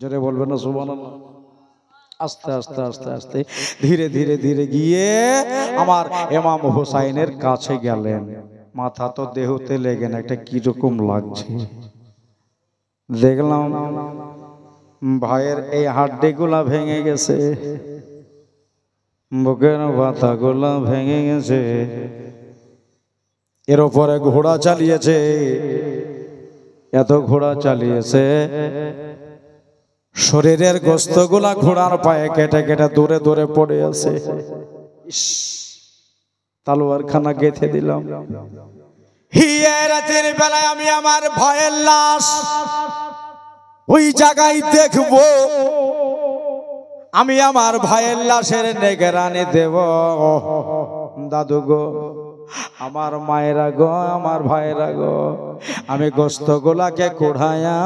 জোরে বলবেন না সুবান আস্তে আস্তে আস্তে আস্তে ধীরে ধীরে ধীরে গিয়ে আমার এমাম হোসাইনের কাছে গেলেন মাথা তো দেহতে লেগে না একটা কিরকম লাগছে দেখলাম ভাইয়ের এই হাড্ডিগুলা ভেঙে গেছে বুকের গুলা ভেঙে গেছে এর ওপরে ঘোড়া চালিয়েছে এত ঘোড়া চালিয়েছে শরীরের গোস্তগুলা ঘোড়ার পায়ে কেটে কেটে দূরে দূরে পড়ে আছে তালোয়ারখানা গেঁথে দিলাম রাতের বেলায় আমি আমার ভয়ের লাশ ওই জায়গায় দেখব আমি আমার ভাইয়ের লাশের নেগেরানি দেব দাদু গো আমার মায়েরা গো আমার ভাইরা গো আমি গোস্তগুলাকে কুড়ায়া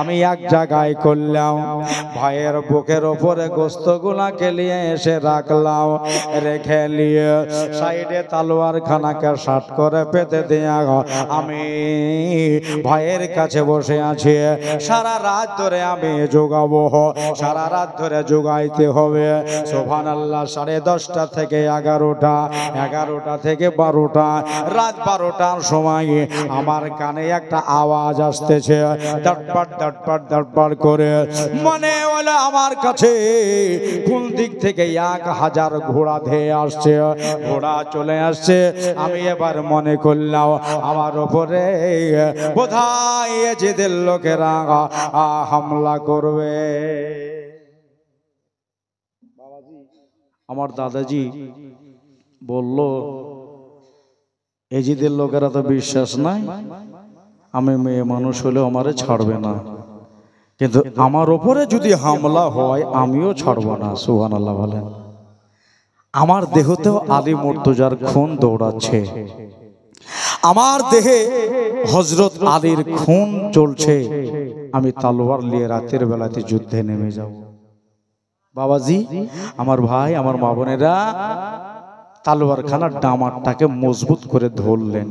আমি এক জায়গায় করলাম ভাইয়ের বুকের ওপরে গোলাকে নিয়ে এসে রাখলাম রেখে নিয়ে সাইডে খানাকে শাট করে পেতে দেয়া আমি ভাইয়ের কাছে বসে আছি সারা রাত ধরে আমি যোগাবো সারা রাত ধরে যোগাইতে হবে সোভান আল্লাহ সাড়ে দশটা থেকে এগারোটা এগারোটা থেকে থেকে বারোটা রাত বারোটার সময় আমার কানে একটা আওয়াজ আসতেছে দটপট দটপট দটপট করে মনে হলো আমার কাছে কোন দিক থেকে এক হাজার ঘোড়া ধেয়ে আসছে ঘোড়া চলে আসছে আমি এবার মনে করলাম আমার ওপরে বোধহয় যেদের লোকেরা হামলা করবে আমার দাদাজি বলল এজিদের লোকেরা তো বিশ্বাস নাই আমি মেয়ে মানুষ হলেও আমারে ছাড়বে না কিন্তু আমার ওপরে যদি হামলা হয় আমিও ছাড়ব না সুহান আল্লাহ বলেন আমার দেহতেও আলী মর্তুজার খুন দৌড়াচ্ছে আমার দেহে হজরত আলীর খুন চলছে আমি তালোয়ার নিয়ে রাতের বেলাতে যুদ্ধে নেমে যাব বাবাজি আমার ভাই আমার মা বোনেরা তালোয়ারখানার ডামারটাকে মজবুত করে ধরলেন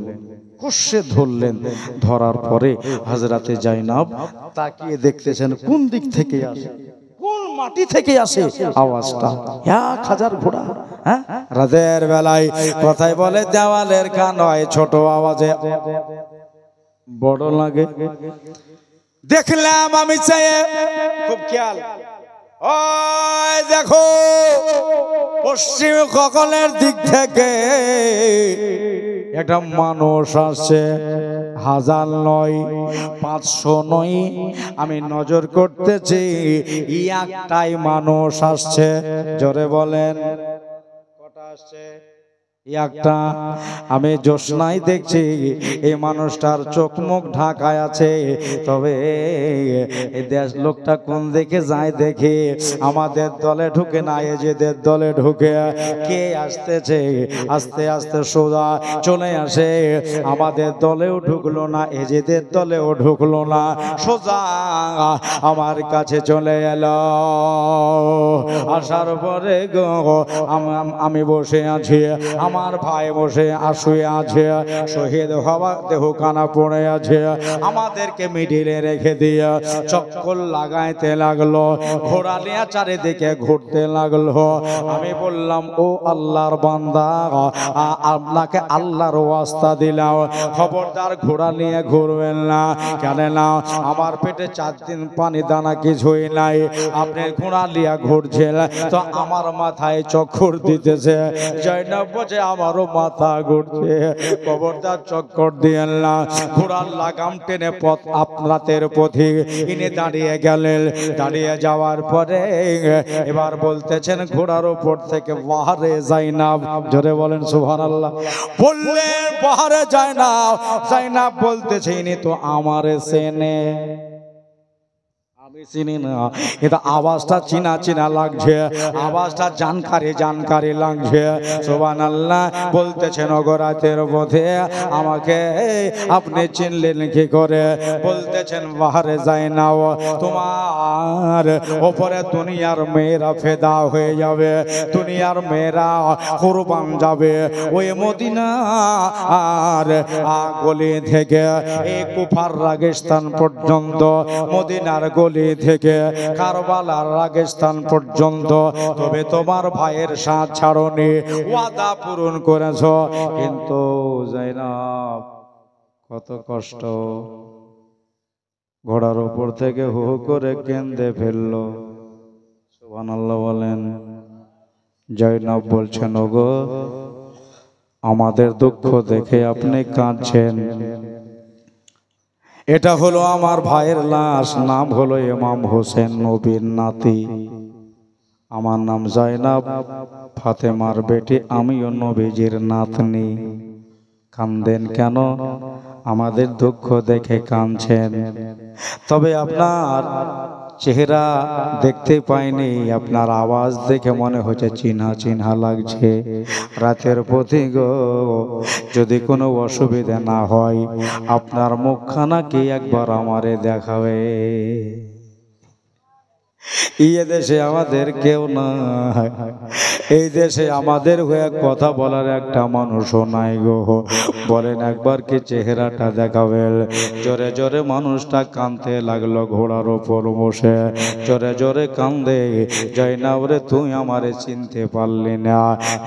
কষে ধরলেন ধরার পরে হাজরাতে জাইনাব তাকিয়ে দেখতেছেন কোন দিক থেকে আসে কোন মাটি থেকে আসে আওয়াজটা এক হাজার ঘোড়া হ্যাঁ রাতের বেলায় কথায় বলে দেওয়ালের কান হয় ছোট আওয়াজে বড় লাগে দেখলাম আমি চাই খুব খেয়াল দেখো পশ্চিম ককলের দিক থেকে একটা মানুষ আছে হাজার নয় পাঁচশো নয় আমি নজর করতেছি একটাই মানুষ আসছে জোরে বলেন কটা আসছে একটা আমি জোসনাই দেখছি এই মানুষটার চোখ মুখ ঢাকায় আছে তবে এই দেশ লোকটা কোন দিকে যায় দেখি আমাদের দলে ঢুকে না এজেদের দলে ঢুকে কে আসতেছে আস্তে আস্তে সোজা চলে আসে আমাদের দলেও ঢুকলো না এজেদের দলেও ঢুকলো না সোজা আমার কাছে চলে এলো আসার পরে গো আমি বসে আছি আমার আমার ভাই বসে আসুয়ে আছে শহীদ হওয়া দেহ কানা পড়ে আছে আমাদেরকে মিডিলে রেখে দিয়ে চক্কর লাগাইতে লাগলো ঘোড়া নিয়ে চারিদিকে ঘুরতে লাগলো আমি বললাম ও আল্লাহর বান্দা আপনাকে আল্লাহর ওয়াস্তা দিলাম খবরদার ঘোড়া নিয়ে ঘুরবেন না কেন না আমার পেটে চার দিন পানি দানা কিছুই নাই আপনি ঘোড়া নিয়ে ঘুরছেন তো আমার মাথায় চক্ষুর দিতেছে জয়নব যে আমারও মাথা ঘুরছে কবরদার চক্কর দিয়েন না ঘোড়ার লাগাম টেনে পথ আপনাতের পথে ইনি দাঁড়িয়ে গেলেন দাঁড়িয়ে যাওয়ার পরে এবার বলতেছেন ঘোড়ার ওপর থেকে বাহারে যাই না ধরে বলেন সুহান আল্লাহ বললে বাহারে যায় না যাই না বলতেছে ইনি তো আমার সেনে আমি চিনি না কিন্তু আওয়াজটা চিনা চিনা লাগছে আওয়াজটা জানকারে জানকারে লাগছে সোবান আল্লাহ বলতেছেন অগরাতের পথে আমাকে আপনি চিনলেন কি করে বলতেছেন বাহারে যাই না তোমার ওপরে দুনিয়ার মেয়েরা ফেদা হয়ে যাবে দুনিয়ার মেয়েরা কোরবান যাবে ওই মদিনা আর গলি থেকে এই কুফার রাগিস্তান পর্যন্ত মদিনার গলি দিল্লি থেকে কারবাল আর রাজস্থান পর্যন্ত তবে তোমার ভাইয়ের সাঁত ছাড়নি ওয়াদা পূরণ করেছ কিন্তু জৈনব কত কষ্ট ঘোড়ার উপর থেকে হু করে কেন্দে ফেলল সুবানাল্লাহ বলেন জৈনব বলছেন ওগো আমাদের দুঃখ দেখে আপনি কাঁদছেন এটা হলো আমার ভাইয়ের লাশ নাম হলো ইমাম হোসেন নবীর নাতি আমার নাম জয়নাব ফাতেমার বেটি আমিও নবীজির নাতনি কান্দেন কেন আমাদের দুঃখ দেখে কাঁদছেন তবে আপনার চেহারা দেখতে পাইনি আপনার আওয়াজ দেখে মনে হচ্ছে চিনহা চিনহা লাগছে রাতের প্রতি গো যদি কোনো অসুবিধা না হয় আপনার মুখখানাকে একবার আমারে দেখাবে ইয়ে দেশে আমাদের কেউ না এই দেশে আমাদের হয়ে কথা বলার একটা মানুষও নাই গো বলেন একবার কি চেহারাটা দেখাবেন জোরে জোরে মানুষটা লাগলো ঘোড়ার ওপর বসে জোরে জোরে কান্দে জয়নাব রে তুই আমার চিনতে পারলি না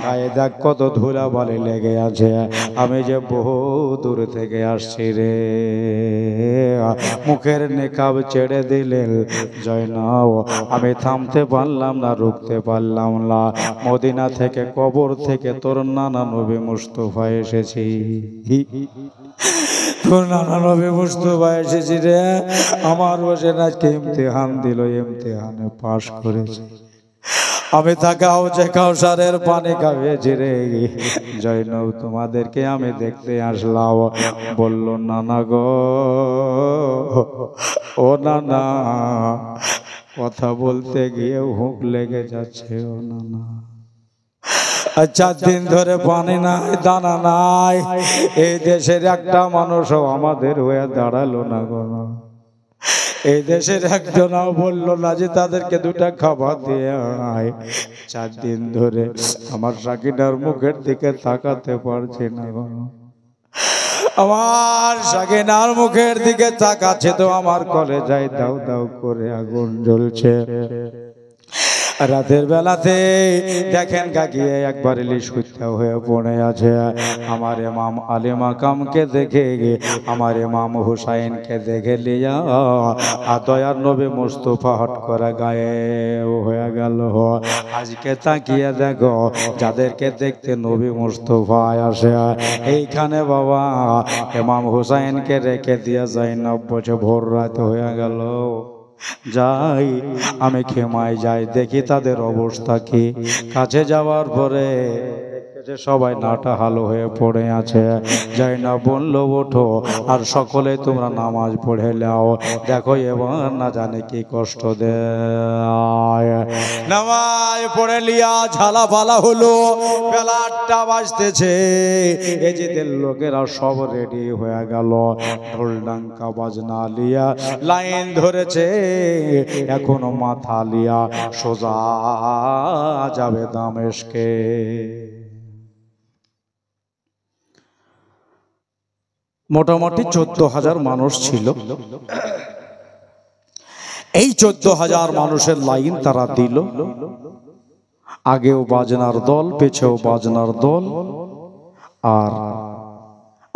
গায়ে দেখ কত ধুলা বালি লেগে আছে আমি যে বহু দূর থেকে আসছি রে মুখের নেকাব ছেড়ে দিলেন জয়নাব আমি থামতে পারলাম না রুখতে পারলাম না মদিনা থেকে কবর থেকে তোর নানা নবী মুস্তফা এসেছি তোর নানা নবী মুস্তফা এসেছি রে আমার বসে নাচকে ইমতেহান দিল ইমতেহানে পাশ করেছে আমি তাকাও যে কাউসারের পানি খাইয়েছি রে জয়নব তোমাদেরকে আমি দেখতে আসলাম বলল নানা গো ও নানা কথা বলতে গিয়ে হুঁক লেগে যাচ্ছে ও নানা চার দিন ধরে পানি নাই দানা নাই এই দেশের একটা মানুষও আমাদের হয়ে দাঁড়ালো না গোনা এই দেশের একজনও বলল না যে তাদেরকে দুটা খাবার দিয়ে আয় চার দিন ধরে আমার সাকিনার মুখের দিকে তাকাতে পারছে না গোনা আমার নার মুখের দিকে তাকাচ্ছে তো আমার কলে যাই দাও দাও করে আগুন জ্বলছে রাতের বেলাতে দেখেন কাকিয়ে একবার ইলিশ কুত্তা হয়ে পড়ে আছে আমার এমাম আলে মাকামকে দেখে আমার এমাম হুসাইনকে দেখে লিয়া আতয়ার নবী মুস্তফা হট করা গায়ে হয়ে গেল আজকে তাকিয়ে দেখো যাদেরকে দেখতে নবী মুস্তফা আসে এইখানে বাবা এমাম হুসাইনকে রেখে দিয়ে যাই নব্বছে ভোর রাত হয়ে গেল যাই আমি ক্ষেমায় যাই দেখি তাদের অবস্থা কি কাছে যাওয়ার পরে যে সবাই নাটা হালো হয়ে পড়ে আছে যাই না বললো ওঠো আর সকলে তোমরা নামাজ পড়ে নাও দেখো এবং না জানে কি কষ্ট দেয় নামাজ পড়ে লিয়া ঝালা পালা হলো বেলাটা বাজতেছে এই লোকেরা সব রেডি হয়ে গেল ঢোল ডাঙ্কা বাজনা লিয়া লাইন ধরেছে এখনো মাথা লিয়া সোজা যাবে দামেশকে মোটামুটি চোদ্দ হাজার মানুষ ছিল এই চোদ্দ হাজার মানুষের লাইন তারা দিল আগেও বাজনার দল পেছেও বাজনার দল আর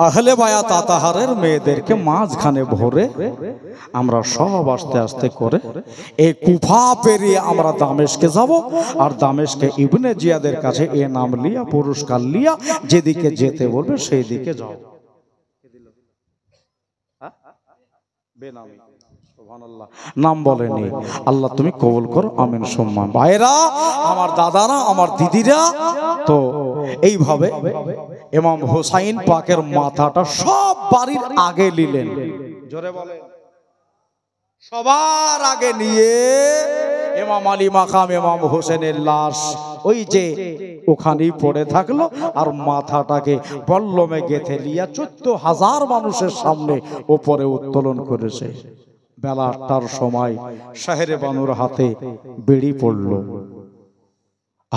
আহলে বায়া তাতাহারের মেয়েদেরকে মাঝখানে ভরে আমরা সব আস্তে আস্তে করে এই কুফা পেরিয়ে আমরা দামেশকে যাব আর দামেশকে ইবনে জিয়াদের কাছে এ নাম লিয়া পুরস্কার লিয়া যেদিকে যেতে বলবে সেই দিকে যাও নাম বলেনি আল্লাহ তুমি কবুল করো আমিন সম্মান ভাইরা আমার দাদারা আমার দিদিরা তো এইভাবে ইমাম হোসাইন পাকের মাথাটা সব বাড়ির আগে নিলেন জোরে বলেন সবার আগে নিয়ে এমাম আলী মাকাম এমাম হোসেনের লাশ ওই যে ওখানেই পড়ে থাকলো আর মাথাটাকে বল্লমে গেথে লিয়া চোদ্দ হাজার মানুষের সামনে ওপরে উত্তোলন করেছে বেলা আটটার সময় শাহের বানুর হাতে বেড়ি পড়ল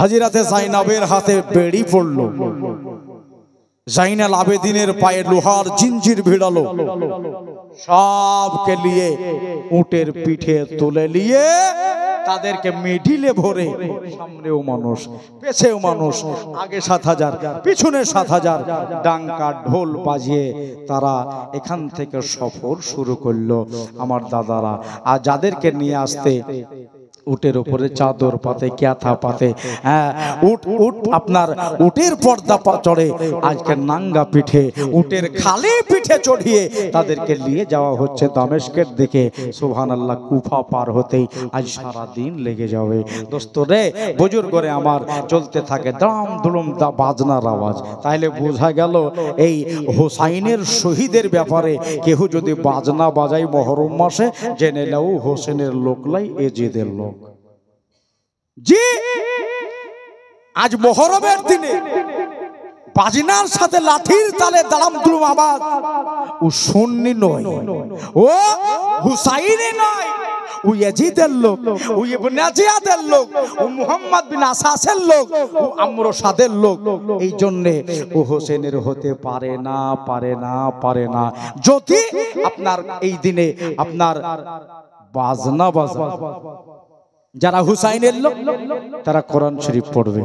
হাজিরাতে জাইনাবের হাতে বেড়ি পড়ল জাইনাল আবেদিনের পায়ে লোহার জিঞ্জির ভিড়ালো সবকে নিয়ে উটের পিঠে তুলে নিয়ে তাদেরকে মিডিলে ভরে সামনেও মানুষ পেছেও মানুষ আগে সাত হাজার পিছনে সাত হাজার ডাঙ্কা ঢোল বাজিয়ে তারা এখান থেকে সফর শুরু করলো আমার দাদারা আর যাদেরকে নিয়ে আসতে উটের উপরে চাদর পাতে ক্যাথা পাতে হ্যাঁ উট উট আপনার উটের পর্দা চড়ে আজকে নাঙ্গা পিঠে উটের খালি পিঠে চড়িয়ে তাদেরকে নিয়ে যাওয়া হচ্ছে দামেশকের দিকে সুহান আল্লাহ কুফা পার হতেই আজ সারা দিন লেগে যাবে দোস্ত রে বুজুর করে আমার চলতে থাকে দাম দুলুম দা বাজনার আওয়াজ তাহলে বোঝা গেল এই হোসাইনের শহীদের ব্যাপারে কেহ যদি বাজনা বাজায় মহরম মাসে জেনে নেও হোসেনের লোকলাই জেদের লোক যে আজ মহরমের দিনে বাজিনার সাথে লাঠির তালে দালাম দুলুম আবাদ ও সুন্নি নয় ও হুসাইনি নয় ও ইয়াজিদের লোক ও ইবনে লোক ও মুহাম্মদ বিন আসাসের লোক ও আমর লোক এই জন্যে ও হোসেনের হতে পারে না পারে না পারে না যদি আপনার এই দিনে আপনার বাজনা বাজনা যারা হুসাইনের লোক তারা কোরআন শরীফ পড়বে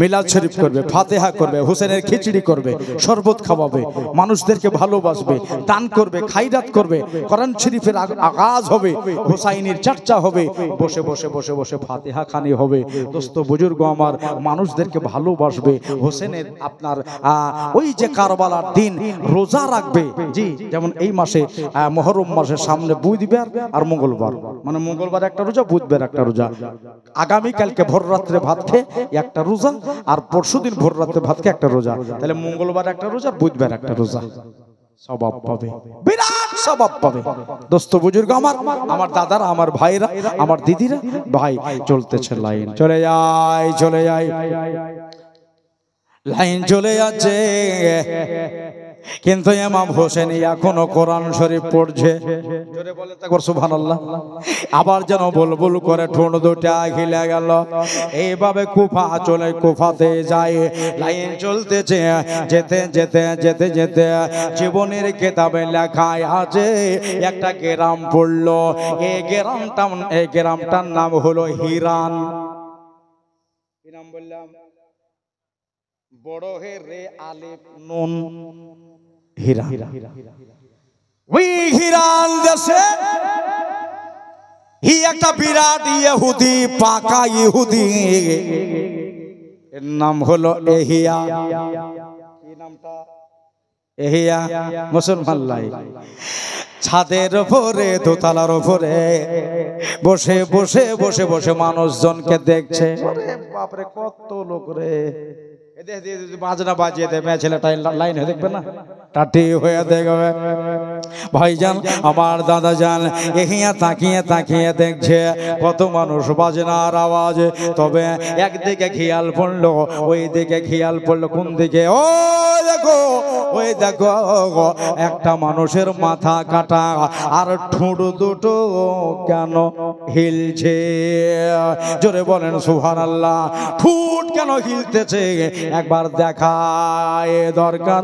মিলাদ শরীফ করবে ফাতেহা করবে হুসেনের খিচড়ি করবে শরবত খাওয়াবে মানুষদেরকে ভালোবাসবে দান করবে খাইরাত করবে কোরআন শরীফের আগাজ হবে হুসাইনের চর্চা হবে বসে বসে বসে বসে ফাতেহা খানি হবে দোস্ত বুজুর্গ আমার মানুষদেরকে ভালোবাসবে হোসেনের আপনার ওই যে কারবালার দিন রোজা রাখবে জি যেমন এই মাসে মহরম মাসের সামনে বুধবার আর মঙ্গলবার মানে মঙ্গলবার একটা রোজা বুধবার একটা রোজা রোজা আগামীকালকে ভোর রাত্রে ভাত খেয়ে একটা রোজা আর পরশু দিন ভোর রাত্রে ভাত খেয়ে একটা রোজা তাহলে মঙ্গলবার একটা রোজা বুধবার একটা রোজা স্বভাব পাবে বিরাট স্বভাব পাবে দোস্ত বুজুর্গ আমার আমার দাদারা আমার ভাইরা আমার দিদিরা ভাই চলতেছে লাইন চলে যায় চলে যায় লাইন চলে যাচ্ছে কিন্তু এমাম হোসেন এখনো কোরআন শরীফ পড়ছে আবার যেন বুলবুল করে ঠোঁট দুটা হিলে গেল এইভাবে কুফা চলে কুফাতে যায় লাইন চলতেছে যেতে যেতে যেতে যেতে জীবনের কেতাবে লেখায় আছে একটা গ্রাম পড়লো এই গ্রামটা এই গ্রামটার নাম হলো হিরান বললাম বড় হে রে আলেপ নুন ওই হিরান দেশে হি একটা বিরাট ইহুদি পাকা ইহুদি এর নাম হলো এহিয়া কি নামটা এহিয়া মুসলমান লাই ছাদের ওপরে দোতলার ওপরে বসে বসে বসে বসে মানুষজনকে দেখছে বাপরে কত লোক রে বাজনা বাজিয়ে দেবে লাইন হয়ে দেখবে না টাটি হয়ে দেখবে ভাইজান আমার তাকিয়ে তাকিয়ে দেখছে কত মানুষ আওয়াজ তবে একদিকে খেয়াল পড়লো ওই দিকে খেয়াল পড়লো কোন দিকে ও দেখো ওই দেখো একটা মানুষের মাথা কাটা আর ঠোঁট দুটো কেন হিলছে জোরে বলেন সুহান আল্লাহ ঠোঁট কেন হিলতেছে একবার দেখায় দরকার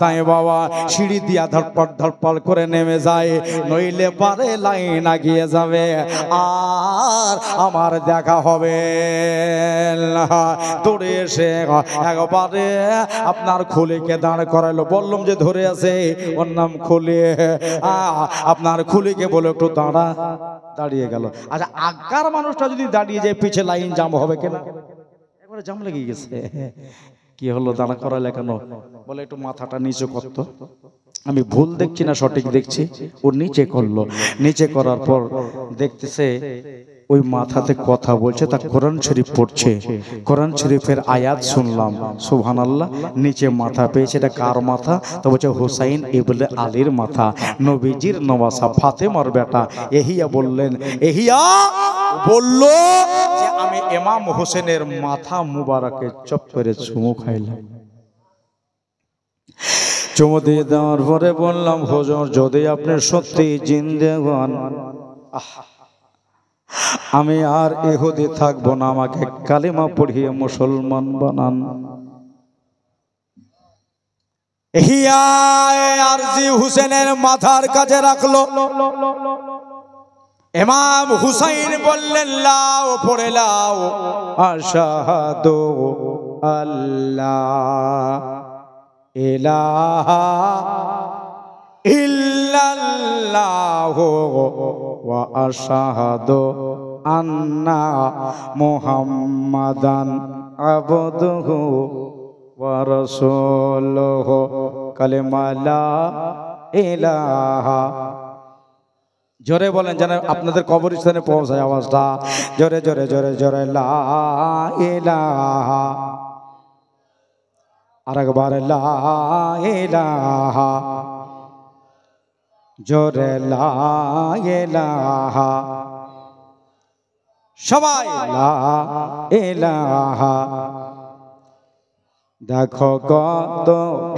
তাই বাবা সিঁড়ি দিয়া ধরপট ধরপট করে নেমে যায় নইলে পারে লাইন আগিয়ে যাবে আর আমার দেখা হবে তোরে এসে একবারে আপনার খুলে কে দাঁড় করালো বললাম যে ধরে আছে ওর নাম খুলে আপনার খুলিকে বলে একটু দাঁড়া দাঁড়িয়ে গেল আচ্ছা আগার মানুষটা যদি দাঁড়িয়ে যায় পিছে লাইন জাম হবে কেনা একবারে জাম লেগে গেছে কি হলো দাঁড়া করালে কেন বলে একটু মাথাটা নিচে করতো আমি ভুল দেখছি না সঠিক দেখছি ও নিচে করলো নিচে করার পর দেখতেছে ওই মাথাতে কথা বলছে তা কোরআন শরীফ পড়ছে কোরআন শরীফের আয়াত শুনলাম সুহান আল্লাহ নিচে মাথা পেয়েছে এটা কার মাথা তা বলছে হুসাইন ইবলে আলীর মাথা নবীজির নবাসা ফাতেমার বেটা এহিয়া বললেন এহিয়া বলল যে আমি এমাম হোসেনের মাথা মুবারকে চপ করে চুমু খাইলাম চুমু দিয়ে দেওয়ার পরে বললাম হজর যদি আপনি সত্যি জিন্দে আহা আমি আর এহুদি থাকবো না আমাকে কালিমা পড়িয়ে মুসলমান বানান আরজি হুসেনের মাথার কাছে রাখলো এমাম হুসাইন বললেন লাও পড়ে লাও আশাহাদু আল্লাহ ইলাহা ইল্লাল্লাহ وأشهد أن محمدا عبده ورسوله كلمة لا জোরে বলেন যেন আপনাদের কবরস্থানে পৌঁছায় আওয়াজটা জোরে জোরে জোরে জোরে লা আর একবার লা জোরে লাহা সবাই এলাহা দেখো কত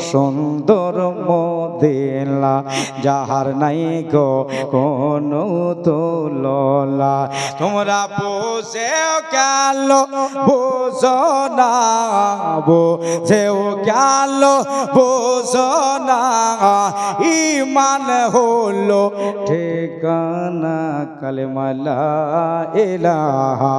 সুন্দর মোদেলা যাহার নাই গো কোন তোলা তোমরা বসে গেল বোঝ না বো বোঝেও গেল বোঝ না ইমান হলো ঠিকানা কালেমালা এলাহা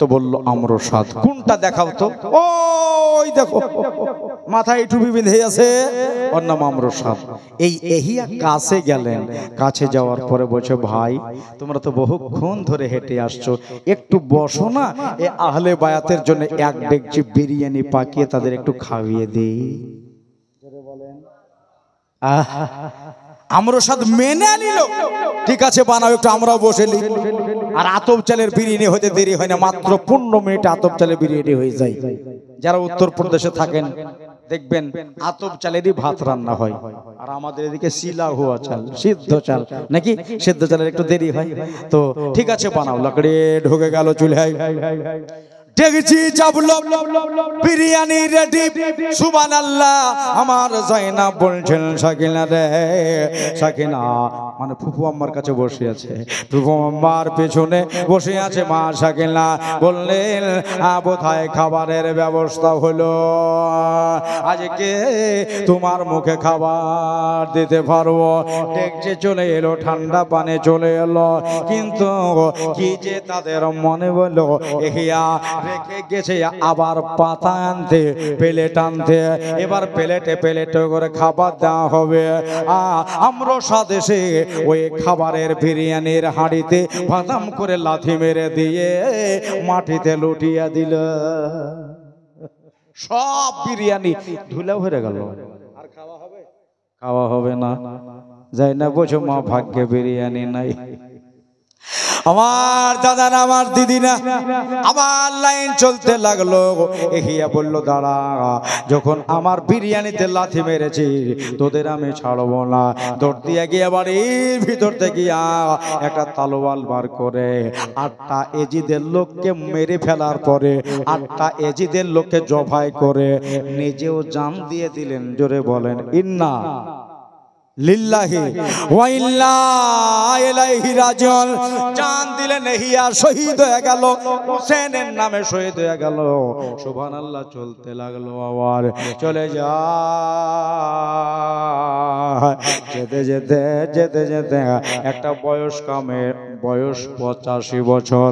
তো বলল সাদ কোনটা দেখাও তো ওই দেখো মাথায় টুপি বেঁধে আছে ওর নাম সাদ এই এহিয়া কাছে গেলেন কাছে যাওয়ার পরে বলছে ভাই তোমরা তো বহুক্ষণ ধরে হেঁটে আসছো একটু বসো না এ আহলে বায়াতের জন্য এক ডেকচি বিরিয়ানি পাকিয়ে তাদের একটু খাওয়িয়ে দিই বলেন আহ আমরসাদ মেনে নিল ঠিক আছে বানাও একটু আমরাও বসে নিই আর আতব চালের বিরিয়ানি হতে দেরি হয় না মাত্র পনেরো মিনিটে আতব চালের বিরিয়ানি হয়ে যায় যারা উত্তরপ্রদেশে থাকেন দেখবেন আতব চালেরই ভাত রান্না হয় আর আমাদের এদিকে শিলা হুয়া চাল সিদ্ধ চাল নাকি সিদ্ধ চালের একটু দেরি হয় তো ঠিক আছে বানাও লাকড়ে ঢুকে গেল চুলে দেখছি বিরিয়ানি রেডি সুবান আল্লাহ আমার জয়না বলছেন সাকিনা রে সাকিনা মানে ফুপু আম্মার কাছে বসে আছে ফুফু আম্মার পেছনে বসে আছে মা সাকিনা বললেন বোধহয় খাবারের ব্যবস্থা হলো আজকে তোমার মুখে খাবার দিতে পারবো দেখছে চলে এলো ঠান্ডা পানে চলে এলো কিন্তু কি যে তাদের মনে বলো এহিয়া রেখে গেছে আবার পাতা আনতে প্লেট আনতে এবার প্লেটে প্লেটে করে খাবার দেওয়া হবে আমরা স্বদেশে ওই খাবারের বিরিয়ানির হাঁড়িতে ভাদাম করে লাথি মেরে দিয়ে মাটিতে লুটিয়ে দিল সব বিরিয়ানি ধুলে ভরে গেল আর খাওয়া হবে খাওয়া হবে না যাই না বোঝো মা ভাগ্যে বিরিয়ানি নাই আমার দাদারা আমার দিদি না আমার লাইন চলতে লাগলো এগিয়া বলল দাঁড়া যখন আমার বিরিয়ানিতে লাথি মেরেছি তোদের আমি ছাড়বো না দৌড় দিয়ে গিয়ে বাড়ির ভিতর থেকে একটা তালোয়াল বার করে আটটা এজিদের লোককে মেরে ফেলার পরে আটটা এজিদের লোককে জবাই করে নিজেও জাম দিয়ে দিলেন জোরে বলেন ইন্না চলতে লাগলো আবার চলে যেতে যেতে যেতে যেতে একটা বয়স কামে বয়স পঁচাশি বছর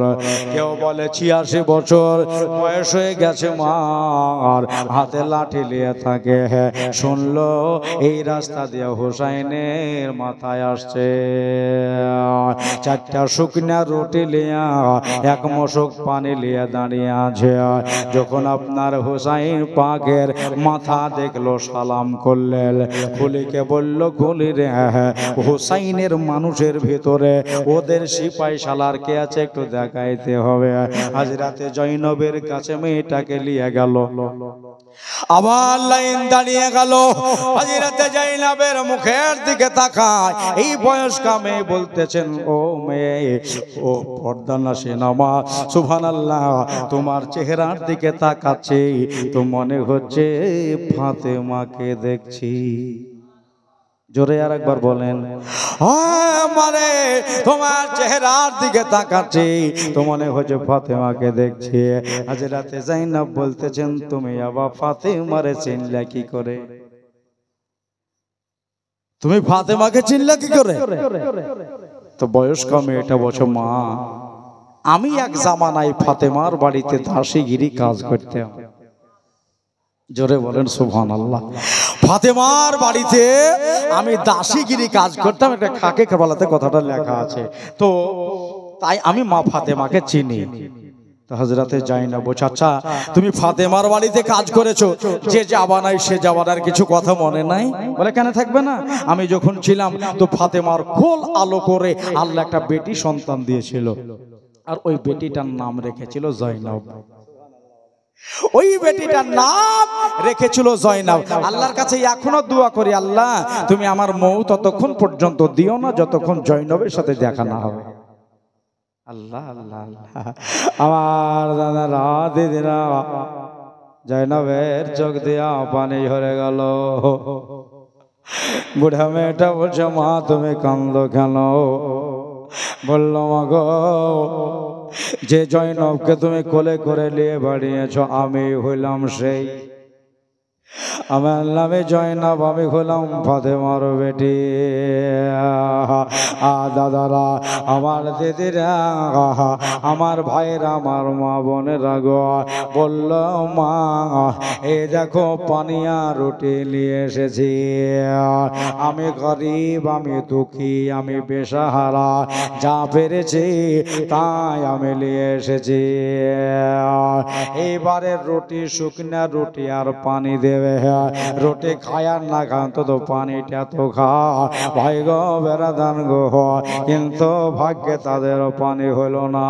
কেউ বলে ছিয়াশি বছর বয়স হয়ে গেছে মার হাতে লাঠি নিয়ে থাকে শুনলো এই রাস্তা দিয়ে হোসাইন হুসাইনের মাথায় আসছে চারটা শুকনা রুটি লিয়া এক মশক পানি লিয়া দাঁড়িয়ে আছে যখন আপনার হুসাইন পাকের মাথা দেখলো সালাম করলেন খুলিকে বলল খুলি রে হুসাইনের মানুষের ভিতরে ওদের সিপাই সালার কে আছে একটু দেখাইতে হবে আজ রাতে জৈনবের কাছে মেয়েটাকে লিয়ে গেল আবার লাইন দাঁড়িয়ে গেল হাজিরাতে জাইনাবের মুখের দিকে তাকায় এই বয়স্ক মেয়ে বলতেছেন ও মেয়ে ও পর্দানাসী নামা সুভান আল্লাহ তোমার চেহারার দিকে তাকাচ্ছি তো মনে হচ্ছে ফাতেমাকে দেখছি জোরে আর একবার বলেন মানে তোমার চেহারার দিকে তাকাচ্ছি তো মনে হচ্ছে ফাতেমাকে দেখছি আজ রাতে জাইনাব বলতেছেন তুমি আবার ফাতেমারে চিনলে কি করে তুমি ফাতেমাকে চিনলে কি করে তো বয়স কমে এটা বছর মা আমি এক জামানায় ফাতেমার বাড়িতে দাসিগিরি কাজ করতাম জোরে বলেন সুভান আল্লাহ ফাতেমার বাড়িতে আমি দাসীগিরি কাজ করতাম একটা খাকে খেবালাতে কথাটা লেখা আছে তো তাই আমি মা ফাতেমাকে চিনি হাজরাতে যাই না বোঝ আচ্ছা তুমি ফাতেমার বাড়িতে কাজ করেছো যে যাবা নাই সে যাবার কিছু কথা মনে নাই বলে কেন থাকবে না আমি যখন ছিলাম তো ফাতেমার খোল আলো করে আল্লাহ একটা বেটি সন্তান দিয়েছিল আর ওই বেটিটার নাম রেখেছিল জয়নব ওই বেটিটার নাম রেখেছিল জয়নাব আল্লাহর কাছে এখনো দোয়া করি আল্লাহ তুমি আমার মৌ ততক্ষণ পর্যন্ত দিও না যতক্ষণ জয়নবের সাথে দেখা না হবে আল্লাহ আল্লাহ আল্লাহ আমার দাদা রাধে দিনা জয়নবের চোখ দিয়া পানি ঝরে গেল বুড়া মেয়েটা বলছে মা তুমি কান্দ কেন বললো মা গো যে জৈনবকে তুমি কোলে করে নিয়ে বাড়িয়েছ আমি হইলাম সেই আমার নামে জয়নাব আমি হলাম মার বেটি আ দাদারা আমার দিদিরা আমার ভাইরা আমার মা বোনেরা বলল মা এ দেখো পানিয়া রুটি নিয়ে এসেছি আমি গরিব আমি দুঃখী আমি বেসাহারা যা পেরেছি তাই আমি নিয়ে এসেছি এইবারের রুটি শুকনা রুটি আর পানি দেব দেবে রোটে খায় আর না খান তো পানিটা তো খা ভাই গো বেড়াদান গো কিন্তু ভাগ্যে তাদের পানি হলো না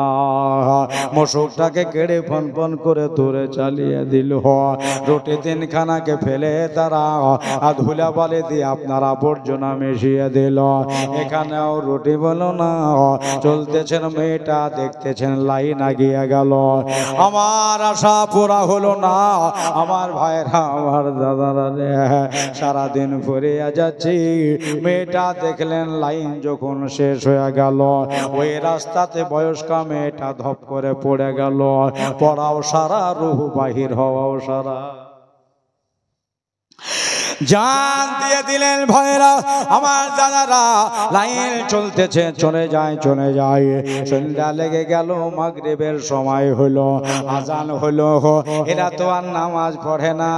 মশুকটাকে কেড়ে ফন ফোন করে দূরে চালিয়ে দিল রোটে তিনখানাকে ফেলে তারা আর ধুলা বালি দিয়ে আপনার আবর্জনা মিশিয়ে দিল এখানেও রুটি বলো না চলতেছেন মেয়েটা দেখতেছেন লাইন আগিয়ে গেল আমার আশা পুরা হলো না আমার ভাইরা আমার দাদারা রে সারাদিন ফুরিয়ে যাচ্ছি মেয়েটা দেখলেন লাইন যখন শেষ হয়ে গেল ওই রাস্তাতে বয়স্ক মেয়েটা ধপ করে পড়ে গেল পড়াও সারা রুহু বাহির হওয়াও সারা জান দিয়ে দিলেন ভয়েরা আমার দাদারা লাইন চলতেছে চলে যায় চলে যায় সন্ধ্যা লেগে গেল মাগরীবের সময় হলো আজান হলো এরা তো আর নামাজ পড়ে না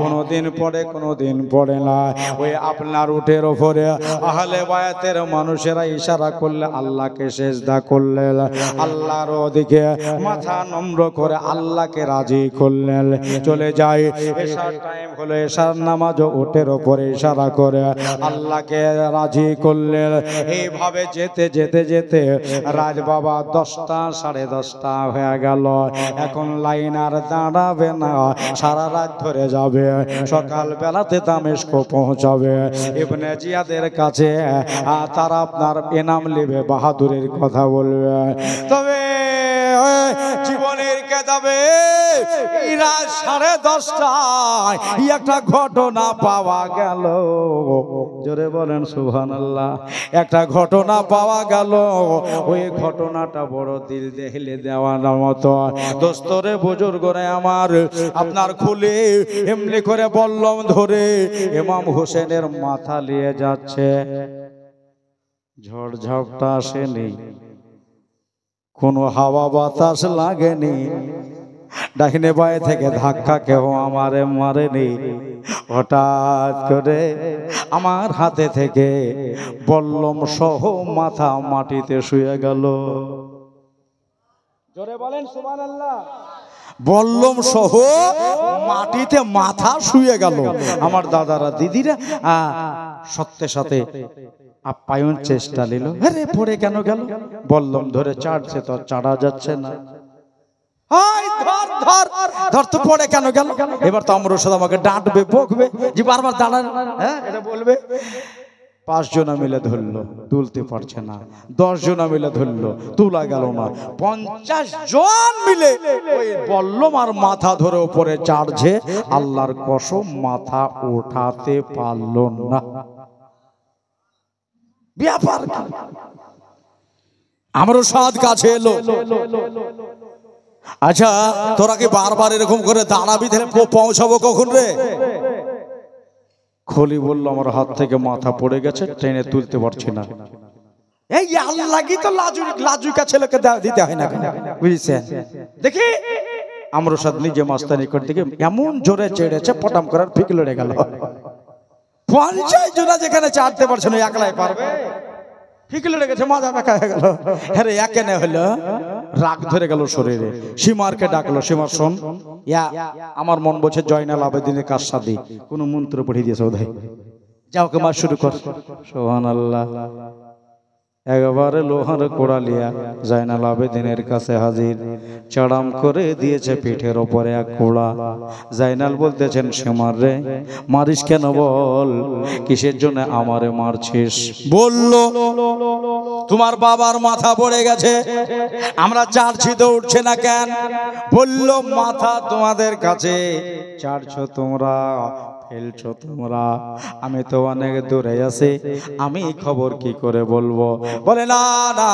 কোনো দিন পড়ে কোনো দিন পড়ে না ওই আপনার উঠের ওপরে আহলে বায়াতের মানুষেরা ইশারা করলে আল্লাহকে সেজদা করলেন আল্লাহর ওদিকে মাথা নম্র করে আল্লাহকে রাজি করলেন চলে যায় এসার টাইম হলো এসার এশার নামাজ ওটের ওপরে ইশারা করে আল্লাহকে রাজি করলেন এইভাবে যেতে যেতে যেতে রাজ বাবা দশটা সাড়ে দশটা হয়ে গেল এখন লাইন আর দাঁড়াবে না সারা রাত ধরে যাবে সকাল বেলাতে দামেস্ক পৌঁছাবে ইবনে জিয়াদের কাছে তারা আপনার এনাম নেবে বাহাদুরের কথা বলবে তবে জীবনের কেতাবে রাত সাড়ে দশটায় একটা ঘটনা পাওয়া গেল জোরে বলেন সুহান আল্লাহ একটা ঘটনা পাওয়া গেল ওই ঘটনাটা বড় দিল দেখলে দেওয়ার মতো দোস্তরে বুজুর্গ আমার আপনার খুলে এমনি করে বললম ধরে এমাম হোসেনের মাথা নিয়ে যাচ্ছে ঝড় ঝাপটা আসেনি কোনো হাওয়া বাতাস লাগেনি ডাকিনে বায়ে থেকে ধাক্কা কেউ আমারে মারেনি হঠাৎ করে আমার হাতে থেকে বল্লম সহ মাথা মাটিতে শুয়ে গেল জোরে বলেন সুমান বল্লম সহ মাটিতে মাথা শুয়ে গেল আমার দাদারা দিদিরা সত্যের সাথে আপ্যায়ন চেষ্টা নিল আরে পড়ে কেন গেল বললম ধরে চাড়ছে তো চাড়া যাচ্ছে না হ্যাঁ, পাঁচ জনা মিলে ধরলো তুলতে পারছে না দশ জনা মিলে ধরলো গেল না পঞ্চাশ জন মিলে ওই বললম আর মাথা ধরে ওপরে চার্জে আল্লাহর কসম মাথা ওঠাতে পারল না ব্যাপার আমারও সাদ কাছে এলো আচ্ছা তোরা কি বারবার এরকম করে দাঁড়াবি পৌঁছাবো কখন রে খলি বলল আমার হাত থেকে মাথা পড়ে গেছে ট্রেনে তুলতে পারছি না এই আল্লাগি তো লাজু লাজুকা ছেলেকে দিতে হয় না বুঝছেন দেখি আমরসাদ নিজে মাস্তানি করতে গিয়ে এমন জোরে চেড়েছে পটাম করার ফিক লড়ে গেল যেখানে চাঁদতে পারছে না একলাই পারবে হয়ে না রাগ ধরে শরীরে সীমারকে ডাকলো সীমার আমার মন বলছে জয়নাল আবেদিনের কাজ সাদি কোনো মন্ত্র পড়িয়ে দিয়েছে ওদের যাও কে মাস শুরু কর সোহান আল্লাহ একবারে লোহার কোড়ালিয়া জয়নাল আবেদিনের কাছে হাজির চড়াম করে দিয়েছে পিঠের ওপরে এক কোড়া জাইনাল বলতেছেন সেমার রে মারিস কেন বল কিসের জন্য আমারে মারছিস বলল তোমার বাবার মাথা পড়ে গেছে আমরা চার্চিতে উঠছে না কেন বলল মাথা তোমাদের কাছে চারছ তোমরা তোমরা আমি তো অনেক দূরে আছি আমি খবর কি করে বলবো বলে না না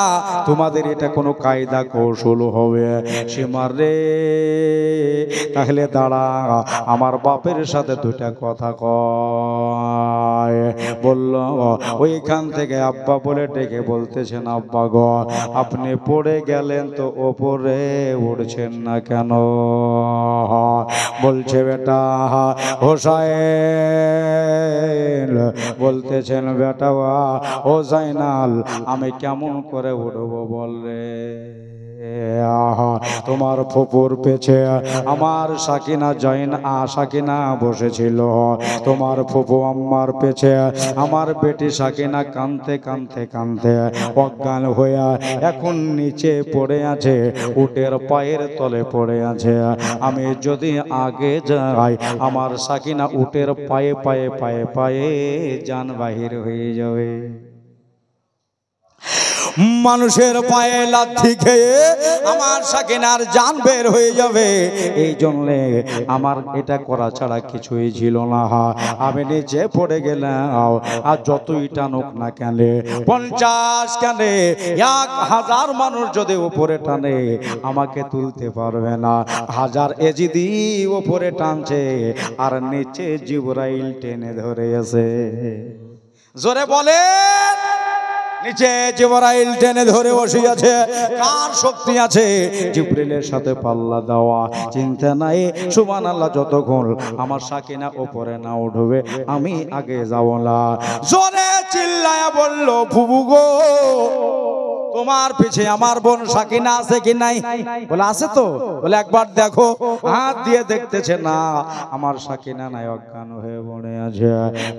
তোমাদের এটা কোনো কায়দা কৌশল হবে সীমার রে তাহলে দাঁড়া আমার বাপের সাথে দুটা কথা কয় বলল ওইখান থেকে আব্বা বলে ডেকে বলতেছেন আব্বা গ আপনি পড়ে গেলেন তো ওপরে উঠছেন না কেন বলছে বেটা হোসায় বলতেছেন বেটাওয়া ও জাইনাল আমি কেমন করে উঠবো বললে তোমার ফুপুর পেছে আমার সাকিনা জৈন আ সাকিনা বসেছিল তোমার ফুপু আম্মার পেছে আমার বেটি সাকিনা কানতে কানতে কানতে অজ্ঞান হইয়া এখন নিচে পড়ে আছে উটের পায়ের তলে পড়ে আছে আমি যদি আগে যাই আমার সাকিনা উটের পায়ে পায়ে পায়ে পায়ে যান বাহির হয়ে যাবে মানুষের পায়ে লাথি খেয়ে আমার সাকিনার জান বের হয়ে যাবে এই জন্যে আমার এটা করা ছাড়া কিছুই ছিল না আমি নিচে পড়ে গেলাম আর যতই টানুক না কেন পঞ্চাশ কেন এক হাজার মানুষ যদি উপরে টানে আমাকে তুলতে পারবে না হাজার এজিদি ওপরে টানছে আর নিচে জিবরাইল টেনে ধরে আছে জোরে বলেন নিচে জিবরাইল টেনে ধরে বসে আছে কার শক্তি আছে জিব্রিলের সাথে পাল্লা দেওয়া চিন্তা নাই সুবান আল্লাহ যতক্ষণ আমার সাকিনা উপরে না উঠবে আমি আগে যাব না জোরে চিল্লায়া বলল ফুবু গো তোমার পিছে আমার বোন সাকিনা আছে কি নাই বলে আছে তো বলে একবার দেখো হাত দিয়ে দেখতেছে না আমার সাকিনা নাই অজ্ঞান হয়ে বনে আছে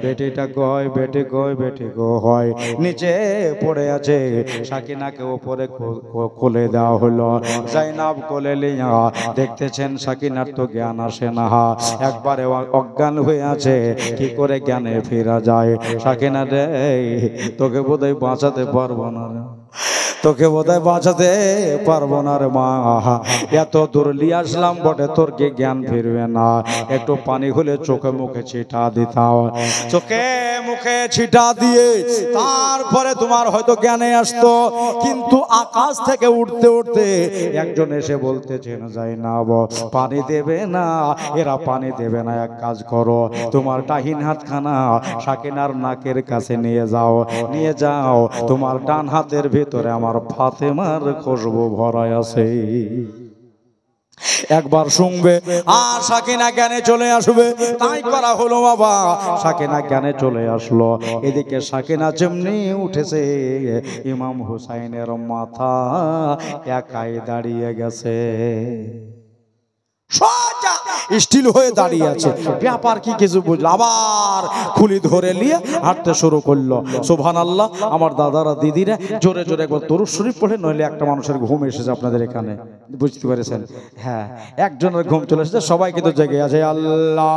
বেটিটা গয় বেটি গয় বেটি গো হয় নিচে পড়ে আছে সাকিনাকে ওপরে কোলে দেওয়া হলো জাইনাব কোলে লিয়া দেখতেছেন সাকিনার তো জ্ঞান আসে না হা একবারে অজ্ঞান হয়ে আছে কি করে জ্ঞানে ফেরা যায় সাকিনা রে তোকে বোধহয় বাঁচাতে পারবো না তোকে বোধহয় বাঁচাতে পারবো না রে মা আহা এত দূর লিয়ে আসলাম বটে তোর কে জ্ঞান ফিরবে না একটু পানি হলে চোখে মুখে ছিটা দিতাম চোখে মুখে ছিটা দিয়ে তারপরে তোমার হয়তো জ্ঞানে আসতো কিন্তু আকাশ থেকে উঠতে উঠতে একজন এসে বলতে চেনা যায় না পানি দেবে না এরা পানি দেবে না এক কাজ করো তোমার টাহিন হাতখানা সাকিনার নাকের কাছে নিয়ে যাও নিয়ে যাও তোমার ডান হাতের ভিতরে আমার আমার ফাতেমার খসবো ভরা আছে একবার শুনবে আর সাকিনা জ্ঞানে চলে আসবে তাই করা হলো বাবা সাকিনা জ্ঞানে চলে আসলো এদিকে সাকিনা যেমনি উঠেছে ইমাম হুসাইনের মাথা একাই দাঁড়িয়ে গেছে সোজা স্টিল হয়ে দাঁড়িয়ে আছে ব্যাপার কি কিছু বুঝলো আবার খুলি ধরে নিয়ে হাঁটতে শুরু করলো সোভান আল্লাহ আমার দাদারা দিদিরা জোরে জোরে একবার তরুণ শরীফ পড়ে নইলে একটা মানুষের ঘুম এসেছে আপনাদের এখানে বুঝতে পেরেছেন হ্যাঁ একজনের ঘুম চলে এসেছে সবাই কিন্তু জেগে আছে আল্লাহ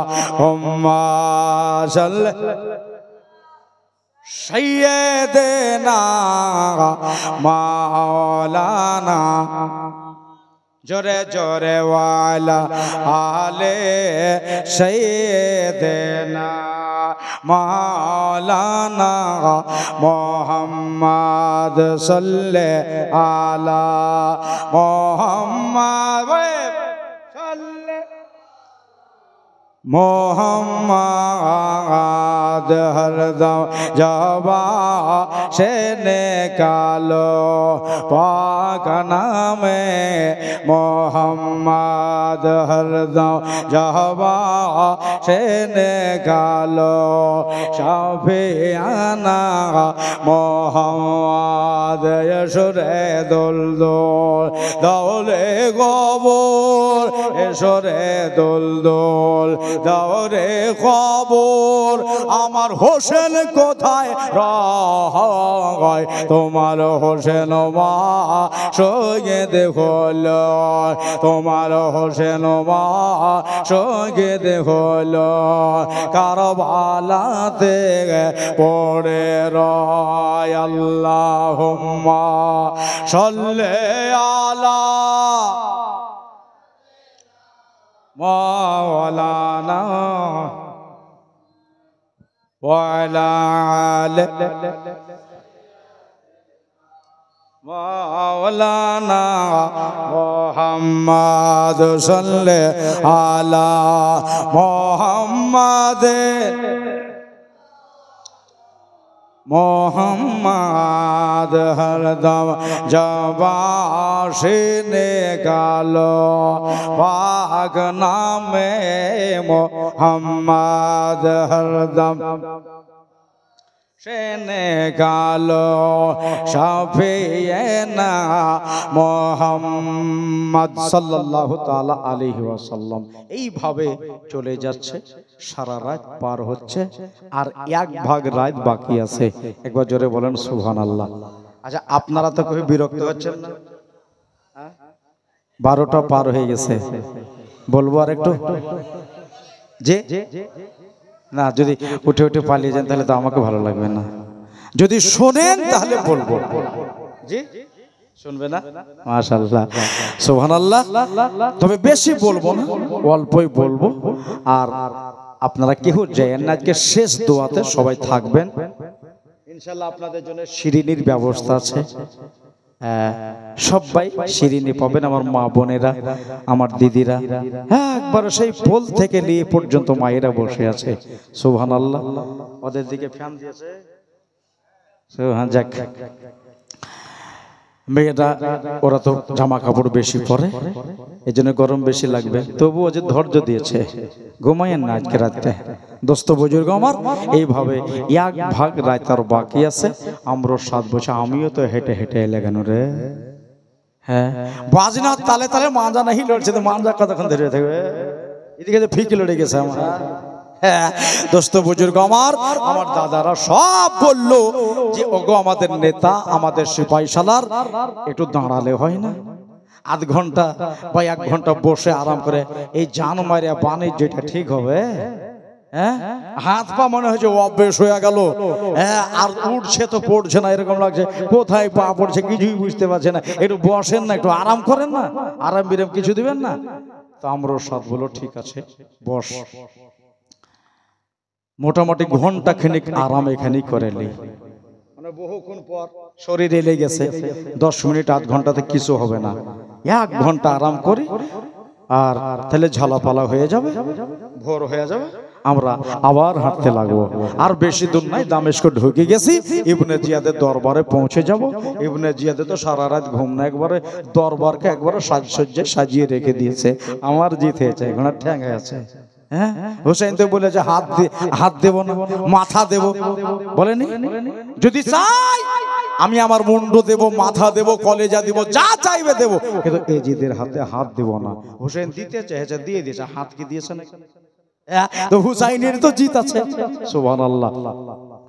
না মাওলানা জোরে জোরে ওয়ালা আলে সৈয়দেনা মাওলানা মোহাম্মদ সাল্লে আলা মোহাম্মদ সাল্লে মোহাম্মদ হরদম জবা সেনে কালো পাক নামে মোহাম্মদ হরদম জবা সেনে কালো সাফে আনা মোহাম্মদ সুরে দোল দোল দৌলে গোবর এসরে দোল দোল দৌরে খবর আমার তোমার হোসেন কোথায় রয় তোমার হোসেন মা সঙ্গে দেখল তোমার হোসেন মা সঙ্গে দেখল কারবালাতে পড়ে রয় আল্লাহ সল্লে আলা মৌলানা وعلی لا مولانا محمد صلی ماد سن لے মোহাম্মদ হরদম নে গালো পাগ নামে মোহাম্মদ হরদম সেনে গালো সফিয়েনা মোহাম্মদ সাল্লাল্লাহু তাআলা আলাইহি ওয়াসাল্লাম এইভাবে চলে যাচ্ছে সারা রাত পার হচ্ছে আর এক ভাগ রাত বাকি আছে একবার জোরে বলেন সুহান আল্লাহ আচ্ছা আপনারা তো খুবই বিরক্ত হচ্ছেন না বারোটা পার হয়ে গেছে বলবো আর একটু যে না যদি উঠে উঠে পালিয়ে যান তাহলে তো আমাকে ভালো লাগবে না যদি শোনেন তাহলে বলবো জি শুনবে না মাশাল্লাহ আল্লাহ তবে বেশি বলবো না অল্পই বলবো আর আপনারা কেহ যায়েন শেষ দোয়াতে সবাই থাকবেন ইনশাল্লাহ আপনাদের জন্য সিরিনির ব্যবস্থা আছে সবাই সিরিনি পাবেন আমার মা বোনেরা আমার দিদিরা হ্যাঁ একবারে সেই পোল থেকে নিয়ে পর্যন্ত মায়েরা বসে আছে সোহান আল্লাহ ওদের দিকে ফ্যান দিয়েছে সুহান যাক মেয়েরা ওরা তো জামা কাপড় বেশি পরে এই জন্য গরম বেশি লাগবে তবু যে ধৈর্য দিয়েছে ঘুমাইয়েন না আজকে রাতে দোস্ত বুজুর্গ আমার এইভাবে এক ভাগ রায় তার বাকি আছে আমরও সাত বছর আমিও তো হেঁটে হেঁটে এলে কেন রে হ্যাঁ বাজনা তালে তালে মাঞ্জা নাহি লড়ছে তো মাঞ্জা কতক্ষণ ধরে থাকবে এদিকে ফিকে লড়ে গেছে আমার হ্যাঁ, দোস্ত বুজুর্গ আমার দাদারা সব যে ওগো আমাদের নেতা আমাদের একটু দাঁড়ালে হয় না আধ ঘন্টা এক ঘন্টা বসে আরাম করে এই জান যেটা ঠিক হবে হ্যাঁ হাত পা মনে হয়েছে অভ্যেস হয়ে গেল হ্যাঁ আর উঠছে তো পড়ছে না এরকম লাগছে কোথায় পা পড়ছে কিছুই বুঝতে পারছে না একটু বসেন না একটু আরাম করেন না আরাম বিরাম কিছু দিবেন না তো আমরা সব বলো ঠিক আছে বস মোটামুটি ঘন্টা খানিক আরাম এখানেই করে নি মানে বহুক্ষণ পর শরীর এলে গেছে দশ মিনিট আধ ঘন্টাতে কিছু হবে না এক ঘন্টা আরাম করি আর তাহলে ঝালাপালা হয়ে যাবে ভোর হয়ে যাবে আমরা আবার হাঁটতে লাগবো আর বেশি দূর নাই দামেশ ঢুকে গেছি ইবনে জিয়াদের দরবারে পৌঁছে যাব ইবনে জিয়াদের তো সারা রাত ঘুম না একবারে দরবারকে একবারে সাজসজ্জায় সাজিয়ে রেখে দিয়েছে আমার হয়েছে এখন ঠ্যাঙ্গা আছে হ্যাঁ হোসেন তো যে হাত হাত দেব না মাথা দেব বলেনি যদি চাই আমি আমার মুন্ড দেব মাথা দেব কলেজা দেব যা চাইবে দেব কিন্তু এজিদের হাতে হাত দেব না হোসেন দিতে চেয়েছে দিয়ে দিয়েছে হাত কি দিয়েছে না হ্যাঁ? তো হুসাইনের তো জিত আছে সুবহান আল্লাহ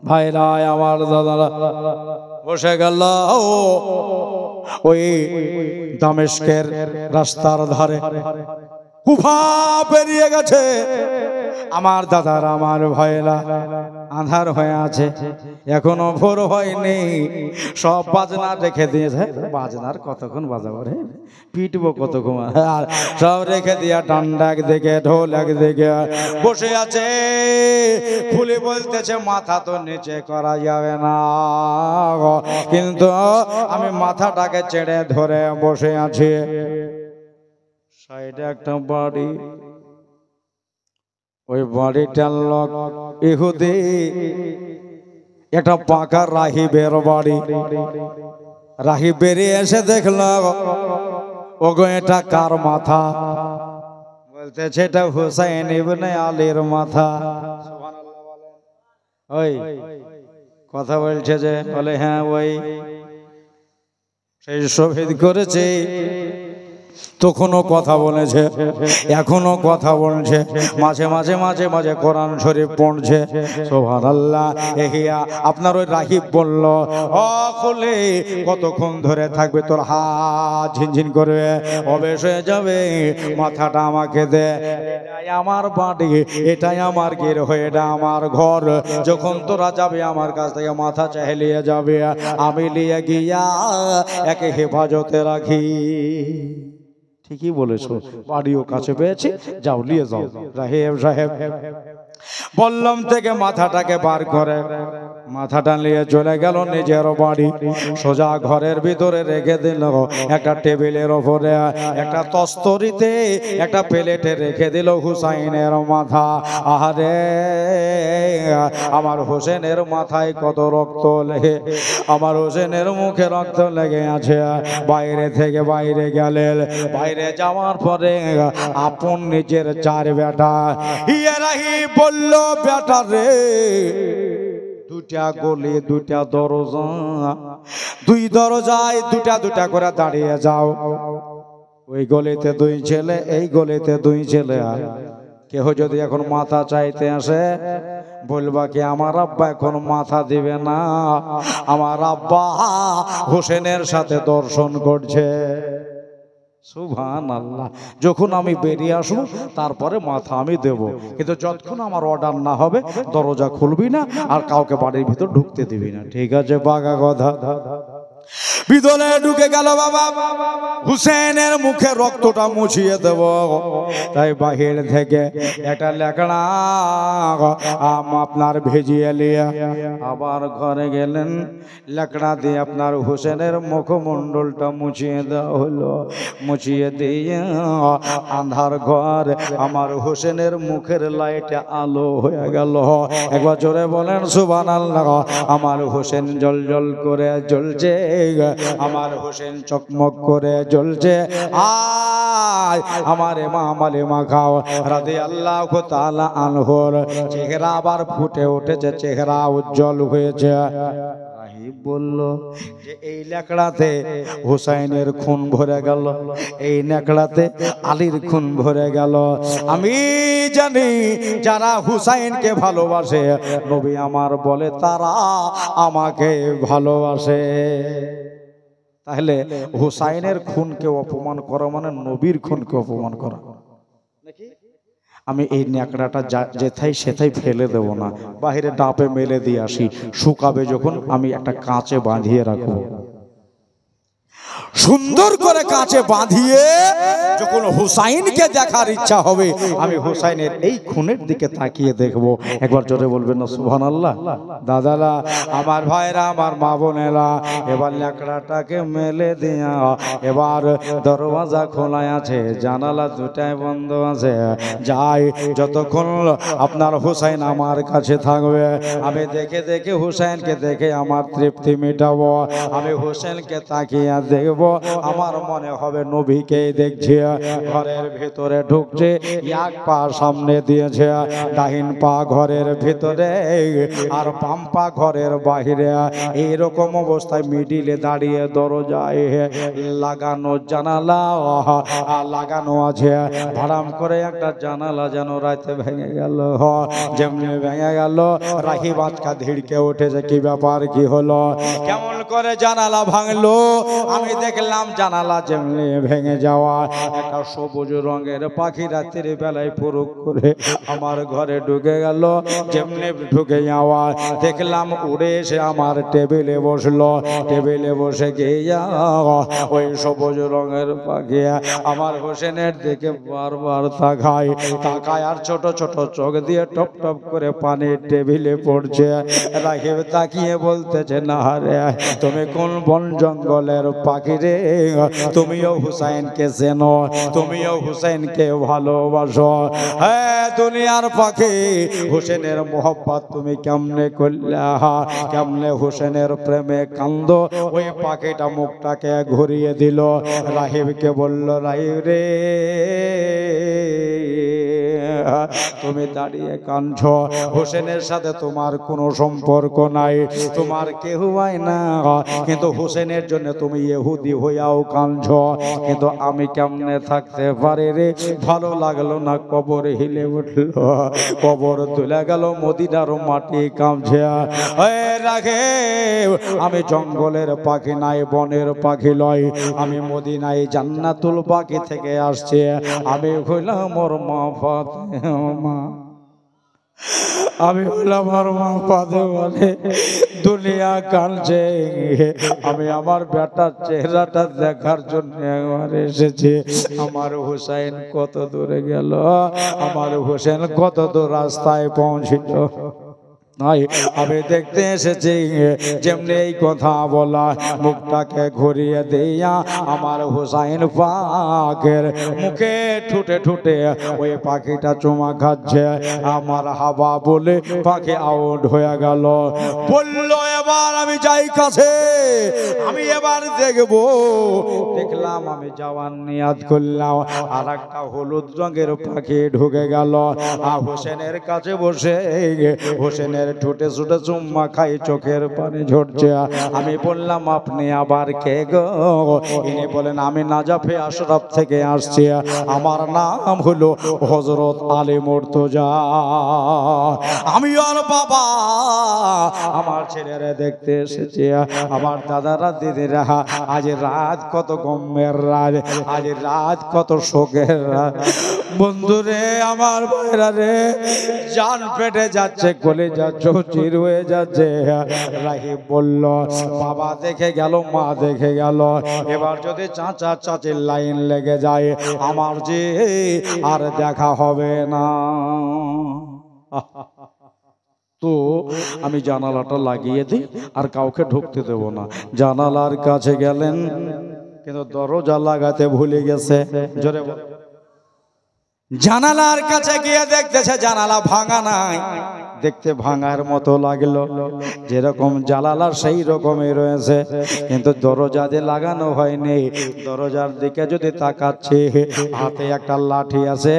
ভাইরা আমার দাদারা বসে গেল ওই দামেশকের রাস্তার ধারে কুফা পেরিয়ে গেছে আমার দাদার আমার ভয়লা আধার হয়ে আছে এখনো ভোর হয়নি সব বাজনা রেখে দিয়েছে বাজনার কতক্ষণ বাজাবো রে পিটবো কতক্ষণ আর সব রেখে দিয়া ডান্ডা একদিকে ঢোল একদিকে বসে আছে ফুলে বলতেছে মাথা তো নিচে করা যাবে না কিন্তু আমি মাথাটাকে চেড়ে ধরে বসে আছি সাইডে একটা বাড়ি ওই বাড়িটার লোক ইহুদি একটা পাকা রাহিবের বাড়ি রাহি বেরিয়ে এসে দেখল ওগো এটা কার মাথা বলতেছে এটা হুসাইন ইবনে আলীর মাথা ওই কথা বলছে যে বলে হ্যাঁ ওই সেই শহীদ করেছে তখনও কথা বলেছে এখনও কথা বলছে মাঝে মাঝে মাঝে মাঝে কোরআন শরীফ পড়ছে সোভান আল্লাহ এহিয়া আপনার ওই রাহিব বলল অলে কতক্ষণ ধরে থাকবে তোর হাত ঝিনঝিন করবে অবেশ হয়ে যাবে মাথাটা আমাকে দে আমার বাড়ি এটাই আমার গের হয়ে এটা আমার ঘর যখন তোরা যাবে আমার কাছ থেকে মাথা চাহিয়ে যাবে আমি লিয়ে গিয়া একে হেফাজতে রাখি ঠিকই বলেছো বাড়িও কাছে পেয়েছি যাও নিয়ে যাও রাহেব রাহেব বললাম থেকে মাথাটাকে বার করে মাথা নিয়ে চলে গেল নিজের বাড়ি সোজা ঘরের ভিতরে রেখে দিল একটা টেবিলের ওপরে একটা তস্তরিতে একটা প্লেটে রেখে দিল হুসাইনের মাথা আহারে আমার হোসেনের মাথায় কত রক্ত লেগে আমার হোসেনের মুখে রক্ত লেগে আছে বাইরে থেকে বাইরে গেলেন বাইরে যাওয়ার পরে আপন নিজের চার বেটা ইয়ারাহি বলল বেটা রে দুটা গলে দুটা দরজা দুই দরজায় দুটা দুটা করে দাঁড়িয়ে যাও ওই গলিতে দুই ছেলে এই গলিতে দুই ছেলে কেহ যদি এখন মাথা চাইতে আসে বলবা কি আমার আব্বা এখন মাথা দিবে না আমার আব্বা হোসেনের সাথে দর্শন করছে সুভান আল্লাহ যখন আমি বেরিয়ে আসবো তারপরে মাথা আমি দেব কিন্তু যতক্ষণ আমার অর্ডার না হবে দরজা খুলবি না আর কাউকে বাড়ির ভিতর ঢুকতে দিবি না ঠিক আছে বাগা গধা ভিতরে ঢুকে গেল বাবা হুসেনের মুখে রক্তটা মুছিয়ে দেব তাই বাহির থেকে এটা লেখনা আম আপনার ভেজিয়ে নিয়ে আবার ঘরে গেলেন লেখনা দিয়ে আপনার হুসেনের মুখমণ্ডলটা মুছিয়ে দেওয়া হলো মুছিয়ে দিয়ে আন্ধার ঘর আমার হোসেনের মুখের লাইট আলো হয়ে গেল একবার জোরে বলেন সুবান আল্লাহ আমার হুসেন জল জল করে জ্বলছে আমার হোসেন চকমক করে জ্বলছে আয় আমার মা মালে মা খাও রাধে আল্লাহ তালা আনহর চেহারা আবার ফুটে উঠেছে চেহারা উজ্জ্বল হয়েছে বললো বলল যে এই ন্যাকড়াতে হুসাইনের খুন ভরে গেল এই ন্যাকড়াতে আলীর খুন ভরে গেল আমি জানি যারা হুসাইনকে ভালোবাসে নবী আমার বলে তারা আমাকে ভালোবাসে তাহলে হুসাইনের খুনকে অপমান করা মানে নবীর খুনকে অপমান করা আমি এই ন্যাকড়াটা যেথাই সেথাই ফেলে দেব না বাহিরে ডাপে মেলে দিয়ে আসি শুকাবে যখন আমি একটা কাঁচে বাঁধিয়ে রাখবো সুন্দর করে কাছে বাঁধিয়ে যখন হুসাইনকে দেখার ইচ্ছা হবে আমি হুসাইনের এই খুনের দিকে তাকিয়ে দেখব একবার জোরে বলবেন না সুহান আল্লাহ দাদারা আমার ভাইরা আমার মা বোনেরা এবার ল্যাকড়াটাকে মেলে দেয়া এবার দরওয়াজা খোলা আছে জানালা দুটাই বন্ধ আছে যাই যতক্ষণ আপনার হুসাইন আমার কাছে থাকবে আমি দেখে দেখে হুসাইনকে দেখে আমার তৃপ্তি মেটাবো আমি হুসেনকে তাকিয়ে দেখবো আমার মনে হবে নবীকে দেখছে ঘরের ভেতরে ঢুকছে এক পা সামনে দিয়েছে ডাহিন পা ঘরের ভেতরে আর পাম্পা ঘরের বাহিরে এইরকম অবস্থায় মিডিলে দাঁড়িয়ে দরজায় লাগানো জানালা লাগানো আছে ভাড়াম করে একটা জানালা যেন রাতে ভেঙে গেল যেমনি ভেঙে গেল রাহি বাঁচকা ধিড়কে উঠেছে কি ব্যাপার কি হলো কেমন করে জানালা ভাঙলো আমি দেখ দেখলাম জানালা যেমনি ভেঙে যাওয়া একটা সবুজ রঙের পাখি রাতের বেলায় পুরুক করে আমার ঘরে ঢুকে গেল যেমনি ঢুকে যাওয়া দেখলাম উড়ে এসে আমার টেবিলে বসলো টেবিলে বসে গিয়ে ওই সবুজ রঙের পাখি আমার হোসেনের দিকে বারবার তাকায় তাকায় আর ছোট ছোট চোখ দিয়ে টপ টপ করে পানি টেবিলে পড়ছে রাখে তাকিয়ে বলতেছে না রে তুমি কোন বন জঙ্গলের পাখি রে তুমিও হুসাইনকে চেন তুমিও হুসাইনকে ভালোবাসো হ্যাঁ দুনিয়ার পাখি হুসেনের মোহব্বত তুমি কেমনে করলা কেমনে হুসেনের প্রেমে কান্দ ওই পাখিটা মুখটাকে ঘুরিয়ে দিল রাহিবকে বলল রাহিব রে তুমি দাঁড়িয়ে কাঁদছ হোসেনের সাথে তোমার কোনো সম্পর্ক নাই তোমার কেহ হয় না কিন্তু হোসেনের জন্য তুমি ইহুদি হইয়াও কাঁদছ কিন্তু আমি কেমনে থাকতে পারি রে ভালো লাগলো না কবর হিলে উঠল কবর তুলে গেল মদিনারও মাটি কামছে রাখে আমি জঙ্গলের পাখি নাই বনের পাখি লয় আমি মদিনায় জান্নাতুল পাখি থেকে আসছে আমি হইলাম ওর মা মা আমি হলাম আমার মা পাদে বলে দুনিয়া কাঁদছে আমি আমার বেটার চেহারাটা দেখার জন্য একবার এসেছি আমার হুসাইন কত দূরে গেল আমার হুসেন কত দূর রাস্তায় পৌঁছিল নাই আমি দেখতে এসেছি যেমনি এই কথা বলা মুখটাকে ঘুরিয়ে দিয়া আমার হুসাইন পাখের মুখে ঠুটে ঠুটে ওই পাখিটা চুমা খাচ্ছে আমার হাবা বলে পাখি আউট হয়ে গেল বললো এবার আমি যাই কাছে আমি এবার দেখব দেখলাম আমি যাওয়ার নিয়াদ করলাম আর একটা হলুদ রঙের পাখি ঢুকে গেল আর হোসেনের কাছে বসে হোসেনের ঠোঁটে ছুটে চুম্মা খাই চোখের পানি ঝরছে আমি বললাম আপনি আবার কে গো ইনি বলেন আমি নাজাফে আশরাফ থেকে আসছি আমার নাম হলো হজরত আলী মোর্তজা আমি আর বাবা আমার ছেলেরা দেখতে এসেছি আমার দাদারা দিদিরা আজ রাত কত গমের রাজ আজ রাত কত শোকের রাজ বন্ধুরে আমার বাইরা রে জান পেটে যাচ্ছে গলে যাচ্ছে চির হয়ে যাচ্ছে রাহিব বলল বাবা দেখে গেল মা দেখে গেল এবার যদি চাচা চাচির লাইন লেগে যায় আমার যে আর দেখা হবে না তো আমি জানালাটা লাগিয়ে দিই আর কাউকে ঢুকতে দেব না জানালার কাছে গেলেন কিন্তু দরজা লাগাতে ভুলে গেছে জোরে জানালার কাছে গিয়ে দেখতেছে জানালা ভাঙা নাই দেখতে ভাঙার মতো লাগলো যেরকম জালালা সেই রকমই রয়েছে কিন্তু দরজা যে লাগানো হয়নি দরজার দিকে যদি তাকাচ্ছে হাতে একটা লাঠি আছে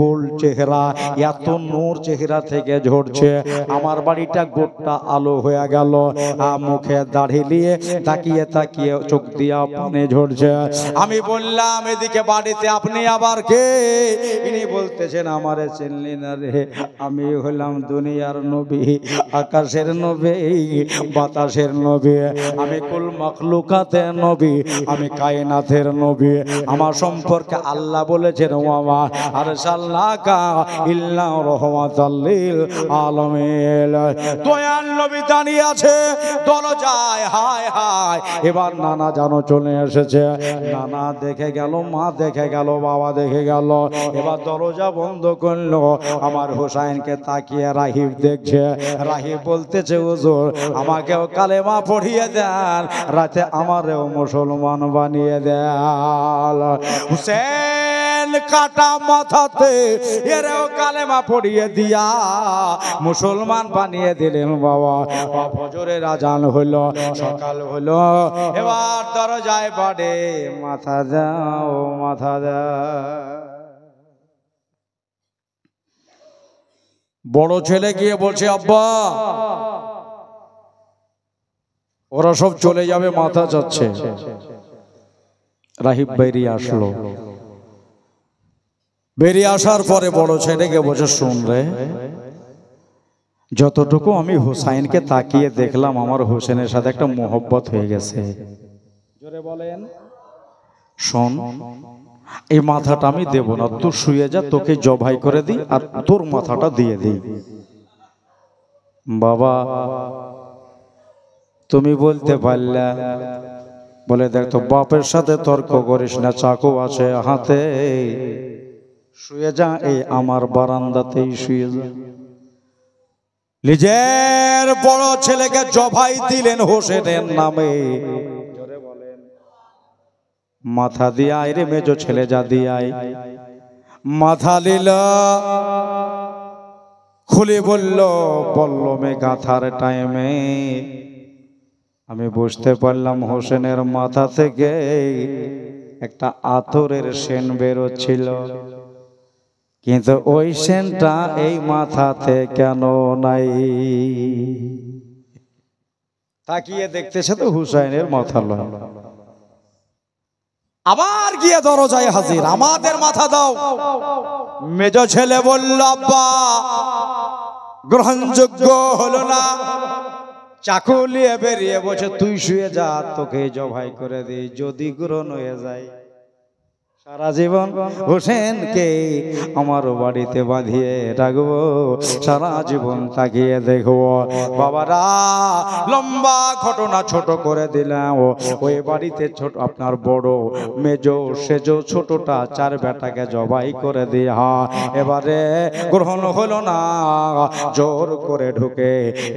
গোল চেহারা এত নূর চেহারা থেকে ঝরছে আমার বাড়িটা গোটটা আলো হয়ে গেল মুখে দাড়ি নিয়ে তাকিয়ে তাকিয়ে চোখ দিয়া পানে ঝরছে আমি বললাম এদিকে বাড়িতে আপনি আবার কে ইনি বলতেছেন আমারে চিনলি না রে আমি হলাম দুনিয়ার নবী আকাশের নবী বাতাসের নবী আমি কুল মখলুকাতে নবী আমি কায়নাথের নবী আমার সম্পর্কে আল্লাহ বলেছেন ওমা আর সাল্লাকা ইল্লা রহমাতাল্লিল আলামিন দয়াল নবী দাঁড়িয়ে আছে দল যায় হায় হায় এবার নানা জানো চলে এসেছে নানা দেখে গেল মা দেখে গেল বাবা দেখে গেল এবার দরজা বন্ধ করলো আমার হুসাইনকে তাকিয়ে রাহিব দেখছে রাহিব বলতেছে ওজোর আমাকেও কালেমা পড়িয়ে দেন রাতে আমারও মুসলমান বানিয়ে দেন হুসেন কাটা মাথাতে এরাও কালেমা পড়িয়ে দিয়া মুসলমান বানিয়ে দিলেন বাবা ফজরে রাজান হইল সকাল হইল এবার দরজায় বাড়ে মাথা দাও মাথা দাও বড় ছেলে গিয়ে বলছে আব্বা ওরা সব চলে যাবে মাথা যাচ্ছে রাহিব বেরিয়ে আসলো বেরিয়ে আসার পরে বড় ছেলেকে বলছে শুনলে যতটুকু আমি হুসাইনকে তাকিয়ে দেখলাম আমার হোসেনের সাথে একটা মোহব্বত হয়ে গেছে জোরে বলেন শোন এই মাথাটা আমি দেব না তোর শুয়ে যা তোকে জবাই করে দিই আর তোর মাথাটা দিয়ে দিই বাবা তুমি বলতে পারলে বলে দেখ তো বাপের সাথে তর্ক করিস না চাকু আছে হাতে শুয়ে যা এই আমার বারান্দাতেই শুয়ে যা নিজের বড় ছেলেকে জবাই দিলেন হোসেনের নামে মাথা আয় রে মেজো ছেলে যা দিয়াই মাথা লিল খুলে বলল মে গাথার টাইমে আমি বুঝতে পারলাম হোসেনের মাথা থেকে একটা আতরের সেন বেরোচ্ছিল কিন্তু ওই সেনটা এই মাথাতে কেন নাই তাকিয়ে দেখতেছে তো হুসাইনের মাথা লয় আবার গিয়ে দরজায় হাজির আমাদের মাথা দাও মেজ ছেলে বলল আব্বা গ্রহণযোগ্য হলো না চাকু নিয়ে বেরিয়ে বসে তুই শুয়ে যা তোকে জবাই করে দি যদি গ্রহণ হয়ে যায় সারা জীবন হোসেনকে আমার বাড়িতে বাঁধিয়ে রাখব সারা জীবন তাকিয়ে দেখবো বাবারা লম্বা ঘটনা ছোট করে দিলাম ওই বাড়িতে ছোট আপনার বড় মেজো সেজো ছোটটা চার বেটাকে জবাই করে দিয়া এবারে গ্রহণ হলো না জোর করে ঢুকে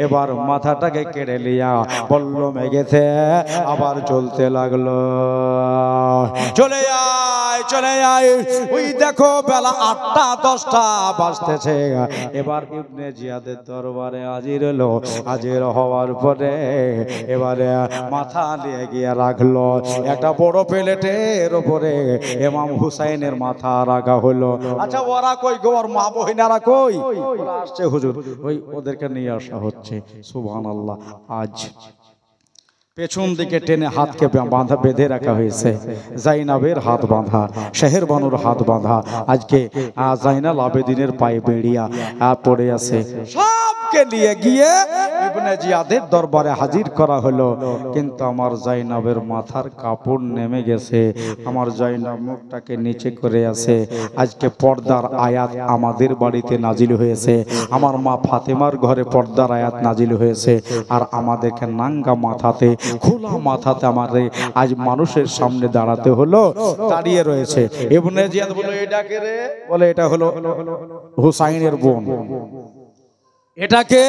এবার মাথাটাকে কেড়ে লিয়া বলল মেঘেতে আবার চলতে লাগলো চলে যায় বাসায় চলে যাই ওই দেখো বেলা আটটা দশটা বাজতেছে এবার ইবনে জিয়াদের দরবারে হাজির হলো হাজির হওয়ার পরে এবারে মাথা নিয়ে গিয়ে রাখলো একটা বড় প্লেটের ওপরে এমাম হুসাইনের মাথা রাখা হলো আচ্ছা ওরা কই গো ওর মা বহিনারা কই আসছে হুজুর ওই ওদেরকে নিয়ে আসা হচ্ছে সুবহানাল্লাহ আজ পেছন দিকে টেনে হাতকে বাঁধা বেঁধে রাখা হয়েছে জাইনাবের হাত বাঁধা শেহের বানুর হাত বাঁধা আজকে জাইনাল আবেদিনের পায়ে বেড়িয়া পড়ে আছে সব কে নিয়ে গিয়ে ইবনে জিয়াদের দরবারে হাজির করা হলো কিন্তু আমার জাইনাবের মাথার কাপড় নেমে গেছে আমার জাইনাব মুখটাকে নিচে করে আছে আজকে পর্দার আয়াত আমাদের বাড়িতে নাজিল হয়েছে আমার মা ফাতেমার ঘরে পর্দার আয়াত নাজিল হয়েছে আর আমাদেরকে নাঙ্গা মাথাতে খোলা মাথাতে আমাদের আজ মানুষের সামনে দাঁড়াতে হলো দাঁড়িয়ে রয়েছে ইবনে জিয়াদ বলে এটা রে বলে এটা হলো হুসাইনের বোন এটাকে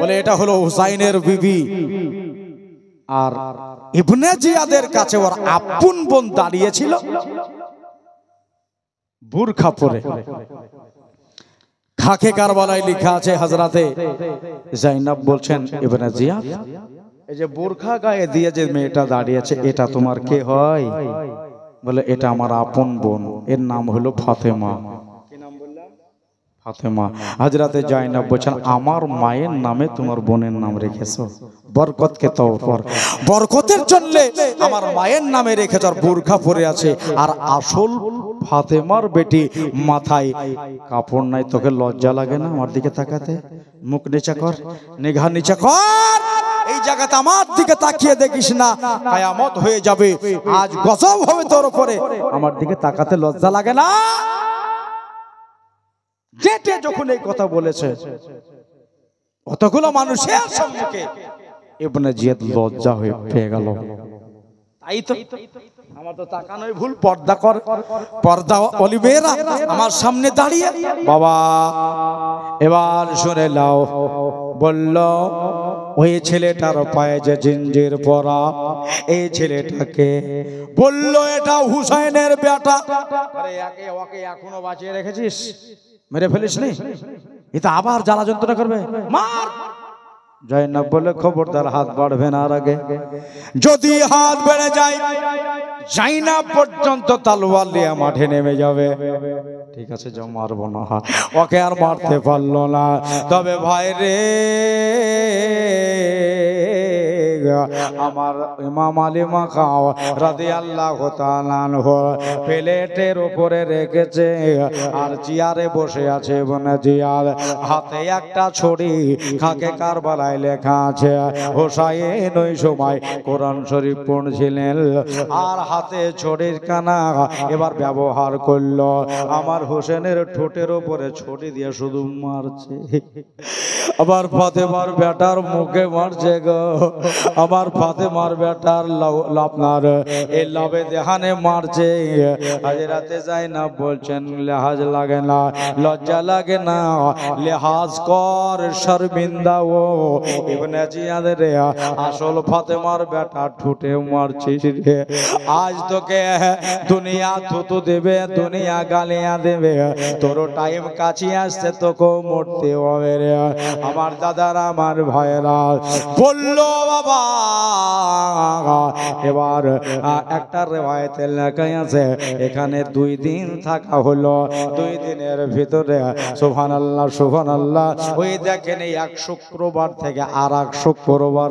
বলে এটা হলো হুসাইনের বিবি আর ইবনে জিয়াদের কাছে ওর আপন বোন দাঁড়িয়েছিল বুরখা পরে খাকে কারবালায় লেখা আছে হাজরাতে জাইনাব বলছেন ইবনে জিয়াদ এই যে বুরখা গায়ে দিয়ে যে মেয়েটা দাঁড়িয়েছে এটা তোমার কে হয় বলে এটা আমার আপন বোন এর নাম হলো ফাতেমা ফাতেমা হাজরাতে জাইনাব বলছেন আমার মায়ের নামে তোমার বোনের নাম রেখেছো বরকতকে তওফর বরকতের জন্য আমার মায়ের নামে রেখেছ আর বোরখা পরে আছে আর আসল ফাতেমার বেটি মাথায় কাপড় নাই তোকে লজ্জা লাগে না আমার দিকে তাকাতে মুখ নিচা কর নিঘা নিচা কর এই জায়গাতে আমার দিকে তাকিয়ে দেখিস না কায়ামত হয়ে যাবে আজ গজব হবে তোর উপরে আমার দিকে তাকাতে লজ্জা লাগে না কেটে যখন এই কথা বলেছে অতগুলো মানুষের সম্মুখে এবনে জিয়াদ লজ্জা হয়ে পেয়ে গেল তাই তো আমার তো তাকানোই ভুল পর্দা কর পর্দা অলিবেরা আমার সামনে দাঁড়িয়ে বাবা এবার শুনে লাও বলল ওই ছেলেটার পায়ে যে জিঞ্জির পরা এই ছেলেটাকে বলল এটা হুসাইনের বেটা আরে একে ওকে এখনো বাঁচিয়ে রেখেছিস মেরে ফেলিস নি এটা আবার জ্বালা যন্ত্রণা করবে মার জয়নব বলে খবরদার হাত বাড়বে না আর আগে যদি হাত বেড়ে যায় জাইনা পর্যন্ত তালওয়াল দিয়ে মাঠে নেমে যাবে ঠিক আছে যা মারবো না ওকে আর মারতে পারলো না তবে ভাই রে আমার ইমাম আলী মাখাও রাধি আল্লাহ প্লেটের উপরে রেখেছে আর চেয়ারে বসে আছে বোনে জিয়ার হাতে একটা ছড়ি খাকে কারবালায় লেখা আছে হোসাইন ওই সময় কোরআন শরীফ পড়ছিলেন আর হাতে ছড়ির কানা এবার ব্যবহার করল আমার হোসেনের ঠোঁটের উপরে ছড়ি দিয়ে শুধু মারছে আবার ফতেমার বেটার মুখে মারছে গো আমার ফাতে মার বেটার আপনার এই লাভে দেহানে মারছে হাজিরাতে যাই না বলছেন লেহাজ লাগে না লজ্জা লাগে না লেহাজ কর শর্মিন্দা ও ইবনে জিয়াদ রে আসল ফাতেমার বেটা ঠুটে মারছিস রে আজ তোকে দুনিয়া থুতু দেবে দুনিয়া গালিয়া দেবে তোর টাইম কাছে আসছে তোকে মরতে হবে রে আমার দাদারা আমার ভয়েরা বললো বাবা এবার একটা রেওয়ায়তের লেখাই আছে এখানে দুই দিন থাকা হলো দুই দিনের ভিতরে সুফান আল্লাহ শুভান আল্লাহ ওই দেখেন এক শুক্রবার থেকে আর এক শুক্রবার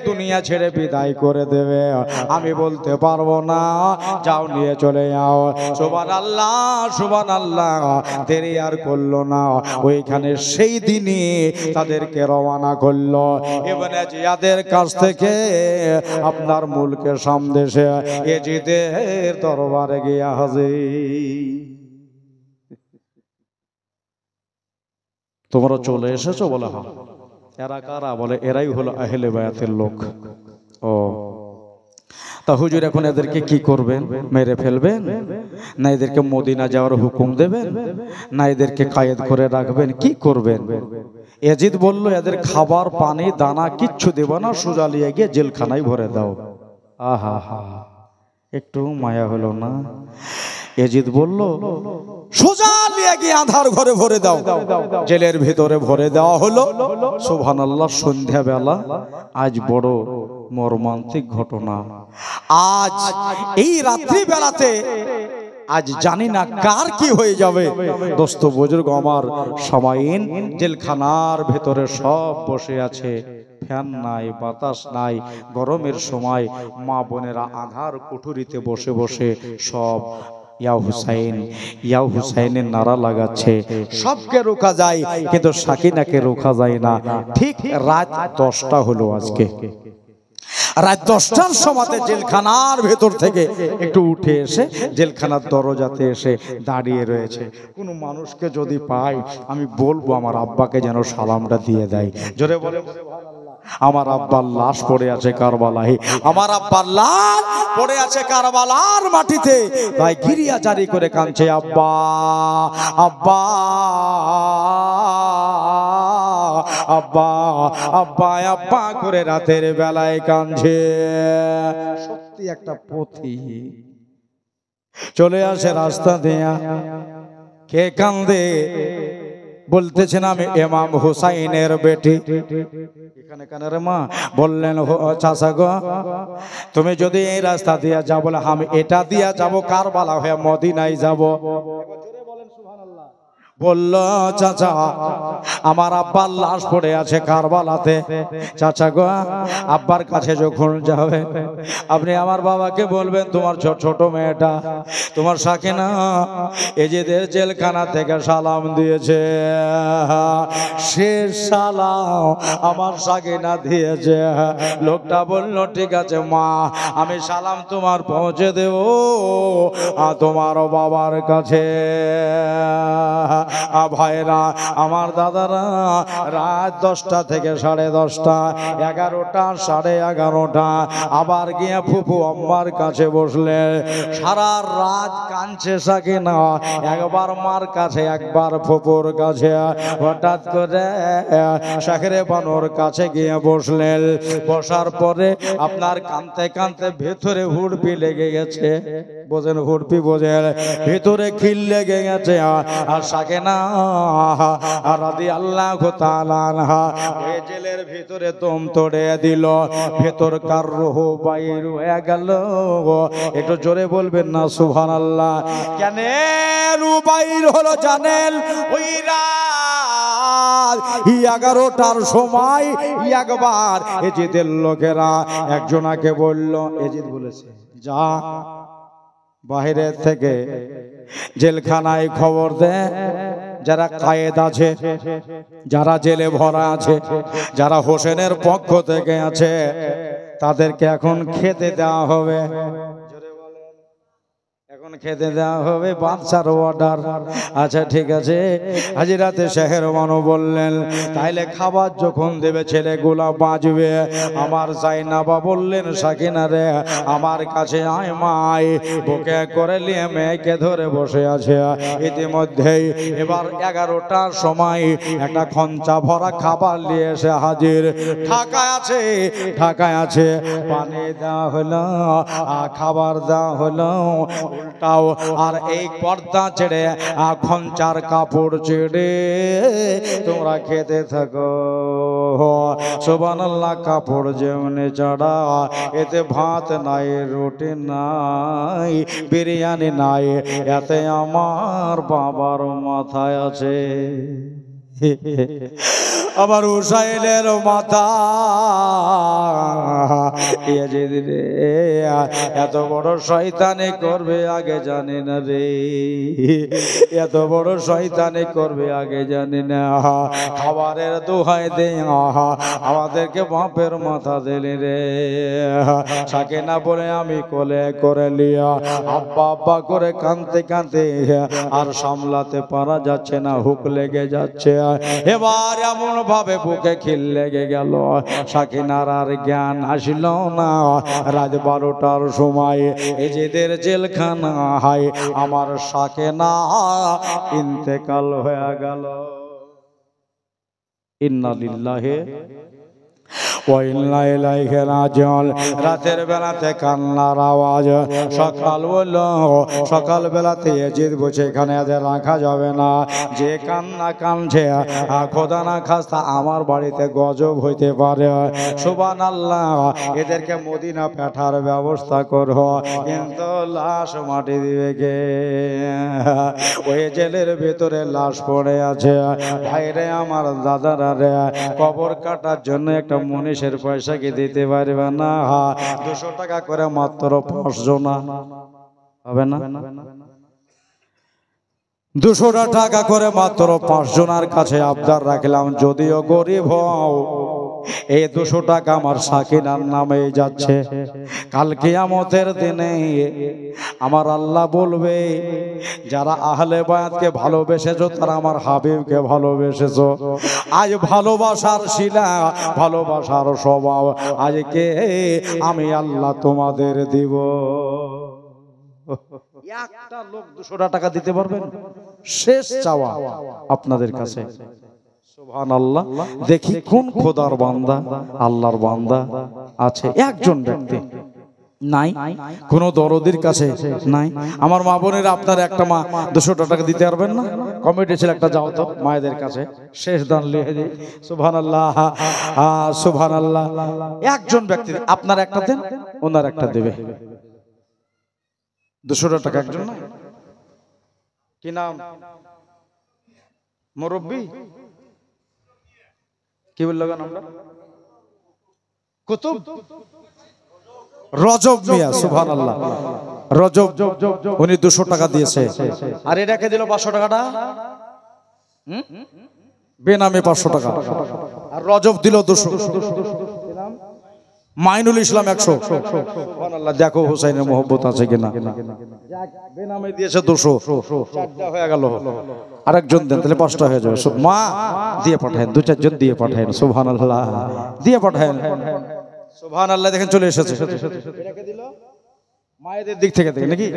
দুনিয়া ছেড়ে বিদায় করে দেবে আমি বলতে পারবো না যাও নিয়ে চলে যাও সুবান আল্লাহ সুবান আল্লাহ দেরি আর করলো না ওইখানে সেই দিনই তাদেরকে রওনা করলো এবারে জিয়াদের কাছ থেকে আপনার মূলকে সামদেশে এজিদের দরবারে গিয়া হাজি তোমরা চলে এসেছো বলে হয় এরা কারা বলে এরাই হলো আহলে বায়াতের লোক ও তা হুজুর এখন এদেরকে কি করবেন মেরে ফেলবেন না এদেরকে মদিনা যাওয়ার হুকুম দেবেন না এদেরকে কায়েদ করে রাখবেন কি করবেন এজিদ বলল এদের খাবার পানি দানা কিচ্ছু দেব না সোজা লিয়ে গিয়ে জেলখানায় ভরে দাও আহা হা একটু মায়া হলো না এজিদ বলল সোজা নিয়ে গিয়ে আধার ঘরে ভরে দাও জেলের ভেতরে ভরে দেওয়া হলো সোভান আল্লাহ বেলা আজ বড় মর্মান্তিক ঘটনা আজ এই রাত্রি বেলাতে আজ জানি না কার কি হয়ে যাবে দোস্ত বুজুর্গ আমার সামাইন জেলখানার ভেতরে সব বসে আছে ফ্যান নাই বাতাস নাই গরমের সময় মা বোনেরা আধার কুঠুরিতে বসে বসে সব ইয়া হুসাইন ইয়া হুসাইনের নারা লাগাচ্ছে সবকে রোকা যায় কিন্তু সাকিনাকে রোখা যায় না ঠিক রাত দশটা হলো আজকে রাত দশটার সময় জেলখানার ভেতর থেকে একটু উঠে এসে জেলখানার দরজাতে এসে দাঁড়িয়ে রয়েছে কোনো মানুষকে যদি পাই আমি বলবো আমার আব্বাকে যেন সালামটা দিয়ে দেয় জোরে বলে আমার আব্বার লাশ পড়ে আছে কারবালায় আমার আব্বার লাশ পড়ে আছে কারবালার মাটিতে তাই গিরিয়া জারি করে কাঁদছে আব্বা আব্বা আব্বা আব্বা আব্বা করে রাতের বেলায় কাঁদছে সত্যি একটা পথি চলে আসে রাস্তা দেয়া কে কান্দে বলতেছেন আমি এমাম হুসাইনের বেটি মা বললেন চাষা গো তুমি যদি এই রাস্তা দিয়া যাবো বলে আমি এটা দিয়া যাব কারবালা হয়ে মদিনায় যাবো বলল চাচা আমার আব্বার লাশ পড়ে আছে কারবালাতে চাচা গো আব্বার কাছে যখন যাবে আপনি আমার বাবাকে বলবেন তোমার ছোট মেয়েটা তোমার সাকিনা এজেদের জেলখানা থেকে সালাম দিয়েছে সে সালাম আমার না দিয়েছে লোকটা বলল ঠিক আছে মা আমি সালাম তোমার পৌঁছে দেব তোমার বাবার কাছে ভাইরা আমার দাদারা রাত দশটা থেকে সাড়ে দশটা এগারোটা সাড়ে এগারোটা আবার গিয়ে ফুফু আম্মার কাছে বসলে সারা রাত কাঁদছে সাকি না একবার মার কাছে একবার ফুপুর কাছে হঠাৎ করে শাখরে বানোর কাছে গিয়ে বসলেন বসার পরে আপনার কানতে কানতে ভেতরে হুড়পি লেগে গেছে বোঝেন ফুটপি বোঝেন ভিতরে খিল লেগে গেছে আর সাকে না আর রাদি আল্লাহ তালানহা এই জেলের ভিতরে তোম তোড়ে দিল ভেতর কার রোহ বাইর হয়ে গেল একটু জোরে বলবেন না সুহান আল্লাহ কেন রুবাইর হলো জানেন ওই এগারোটার সময় একবার এজিদের লোকেরা একজনাকে বলল এজিদ বলেছে যা বাহিরে থেকে জেলখানায় খবর দেয় যারা কায়েদ আছে যারা জেলে ভরা আছে যারা হোসেনের পক্ষ থেকে আছে তাদেরকে এখন খেতে দেওয়া হবে খেতে দেওয়া হবে বাদশার অর্ডার আচ্ছা ঠিক আছে হাজিরাতে শেখের মানু বললেন তাইলে খাবার যখন দেবে ছেলেগুলা বাঁচবে আমার না বা বললেন সাকিনা রে আমার কাছে আয় মাই বুকে করে নিয়ে মেয়েকে ধরে বসে আছে ইতিমধ্যেই এবার এগারোটার সময় একটা খঞ্চা ভরা খাবার নিয়ে এসে হাজির ঢাকায় আছে ঢাকায় আছে পানি দেওয়া হলো খাবার দেওয়া হলো তাও আর এই পর্দা ছেড়ে এখন চার কাপড় ছেড়ে তোমরা খেতে থাকো সোবানাল্লা কাপড় যেমনি ছাড়া এতে ভাত নাই রুটি নাই বিরিয়ানি নাই এতে আমার বাবার মাথায় আছে আমার হুসাইনের মাথা এত বড় শয়তানে করবে আগে জানি না রে এত বড় শয়তানে করবে আগে জানি না খাবারের দোহাই দে আমাদেরকে বাপের মাথা দিলি রে সাকে না বলে আমি কোলে করে লিয়া আব্বা আব্বা করে কানতে কানতে আর সামলাতে পারা যাচ্ছে না হুক লেগে যাচ্ছে এবার এমন ভাবে বুকে খিল লেগে গেল সাকিনার আর জ্ঞান আসিল না রাত বারোটার সময় এজেদের জেলখানা হায় আমার না ইন্তেকাল হয়ে গেল ইন্নালিল্লাহে রাতের বেলাতে কান্নার আওয়াজ সকাল বলল সকাল বেলাতে বসে এখানে রাখা যাবে না যে কান্না কানছে খোদা না খাস্তা আমার বাড়িতে গজব হইতে পারে সুবান আল্লাহ এদেরকে মদিনা পেঠার ব্যবস্থা করহ কিন্তু লাশ মাটি দিবে গে ওই জেলের ভেতরে লাশ পড়ে আছে ভাইরে আমার দাদারা রে কবর কাটার জন্য একটা মনীষের পয়সা কি দিতে পারবে না হা দুশো টাকা করে মাত্র পাঁচশো না হবে না দুশোটা টাকা করে মাত্র পাঁচজনের কাছে আবদার রাখলাম যদিও গরিব হও এই দুশো টাকা আমার সাকিনার নামে যাচ্ছে কালকে আমতের দিনে আমার আল্লাহ বলবে যারা আহলে বায়াতকে ভালোবেসেছো তারা আমার হাবিবকে ভালোবেসেছো আজ ভালোবাসার শিলা ভালোবাসার স্বভাব আজকে আমি আল্লাহ তোমাদের দিব একটা লোক দুশোটা টাকা দিতে পারবেন শেষ চাওয়া আপনাদের কাছে দেখি কোন খোদার বান্দা আল্লাহর বান্দা আছে একজন ব্যক্তি নাই কোন দরদির কাছে নাই আমার মা বোনের আপনার একটা মা দুশো টাকা দিতে পারবেন না কমিটি ছিল একটা যাও তো মায়েদের কাছে শেষ দান লিখে দিই সুভান আল্লাহ সুভান আল্লাহ একজন ব্যক্তি আপনার একটা দেন ওনার একটা দেবে দুশো টাকা একজন না কি নাম মুরব্বী কি বললো আমরা কুতুব রজব মিয়া সুভান আল্লাহ রজব উনি দুশো টাকা দিয়েছে আর এটাকে দিল পাঁচশো টাকাটা বেনামে পাঁচশো টাকা আর রজব দিল দুশো মাইনুল ইসলাম একশো দেখো হুসাইনের মোহব্বত আছে কিনা বেনামে দিয়েছে দুশো হয়ে গেল আরেকজন দেন তাহলে কষ্ট হয়ে যাবে মা দিয়ে পাঠায় দু চারজন দিয়ে পাঠায় সোভান আল্লাহ দিয়ে পাঠায় সোভান আল্লাহ দেখেন চলে এসেছে মায়েদের দিক থেকে দেখে নাকি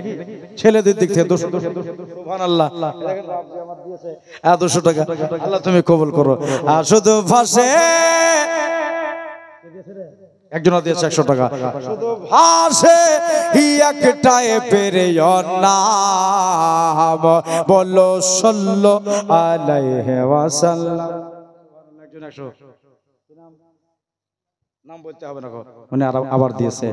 ছেলেদের দিক থেকে দুশো আল্লাহ দুশো টাকা আল্লাহ তুমি কবল করো আর শুধু ফাঁসে একজন দিয়েছে একশো টাকা শুধু ভাসে পেরে নাম সল্লো আলাইহে নাম বলতে হবে না উনি আবার দিয়েছে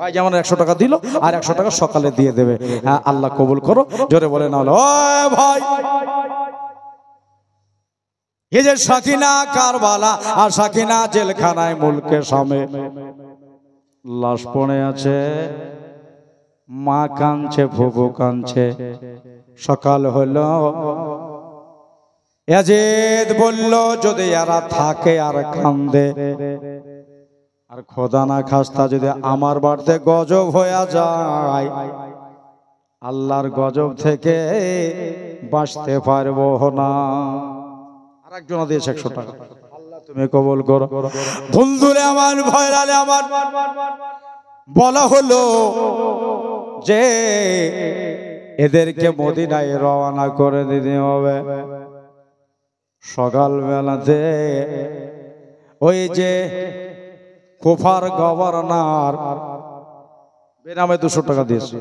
ভাই যেমন একশো টাকা আর একশো টাকা সকালে দিয়ে দেবে হ্যাঁ, আল্লাহ কবুল করো জোরে বলে না ভাই এই যে সাকিনা কারবালা আর সাকিনা জেলখানায় মুলকে সামে লাশ পড়ে আছে মা কাঁদছে ভুবু কাঁদছে সকাল হল এজেদ বলল যদি এরা থাকে আর কান্দে আর খোদা না খাস্তা যদি আমার বাড়িতে গজব হয়ে যায় আল্লাহর গজব থেকে বাঁচতে পারবো না দিয়েছে একশো টাকা তুমি কবল করো আমার আমার বলা হলো যে এদেরকে মদিনায় রওনা করে দিতে হবে সকালবেলাতে ওই যে কোফার গভর্নর বেনামে দুশো টাকা দিয়েছে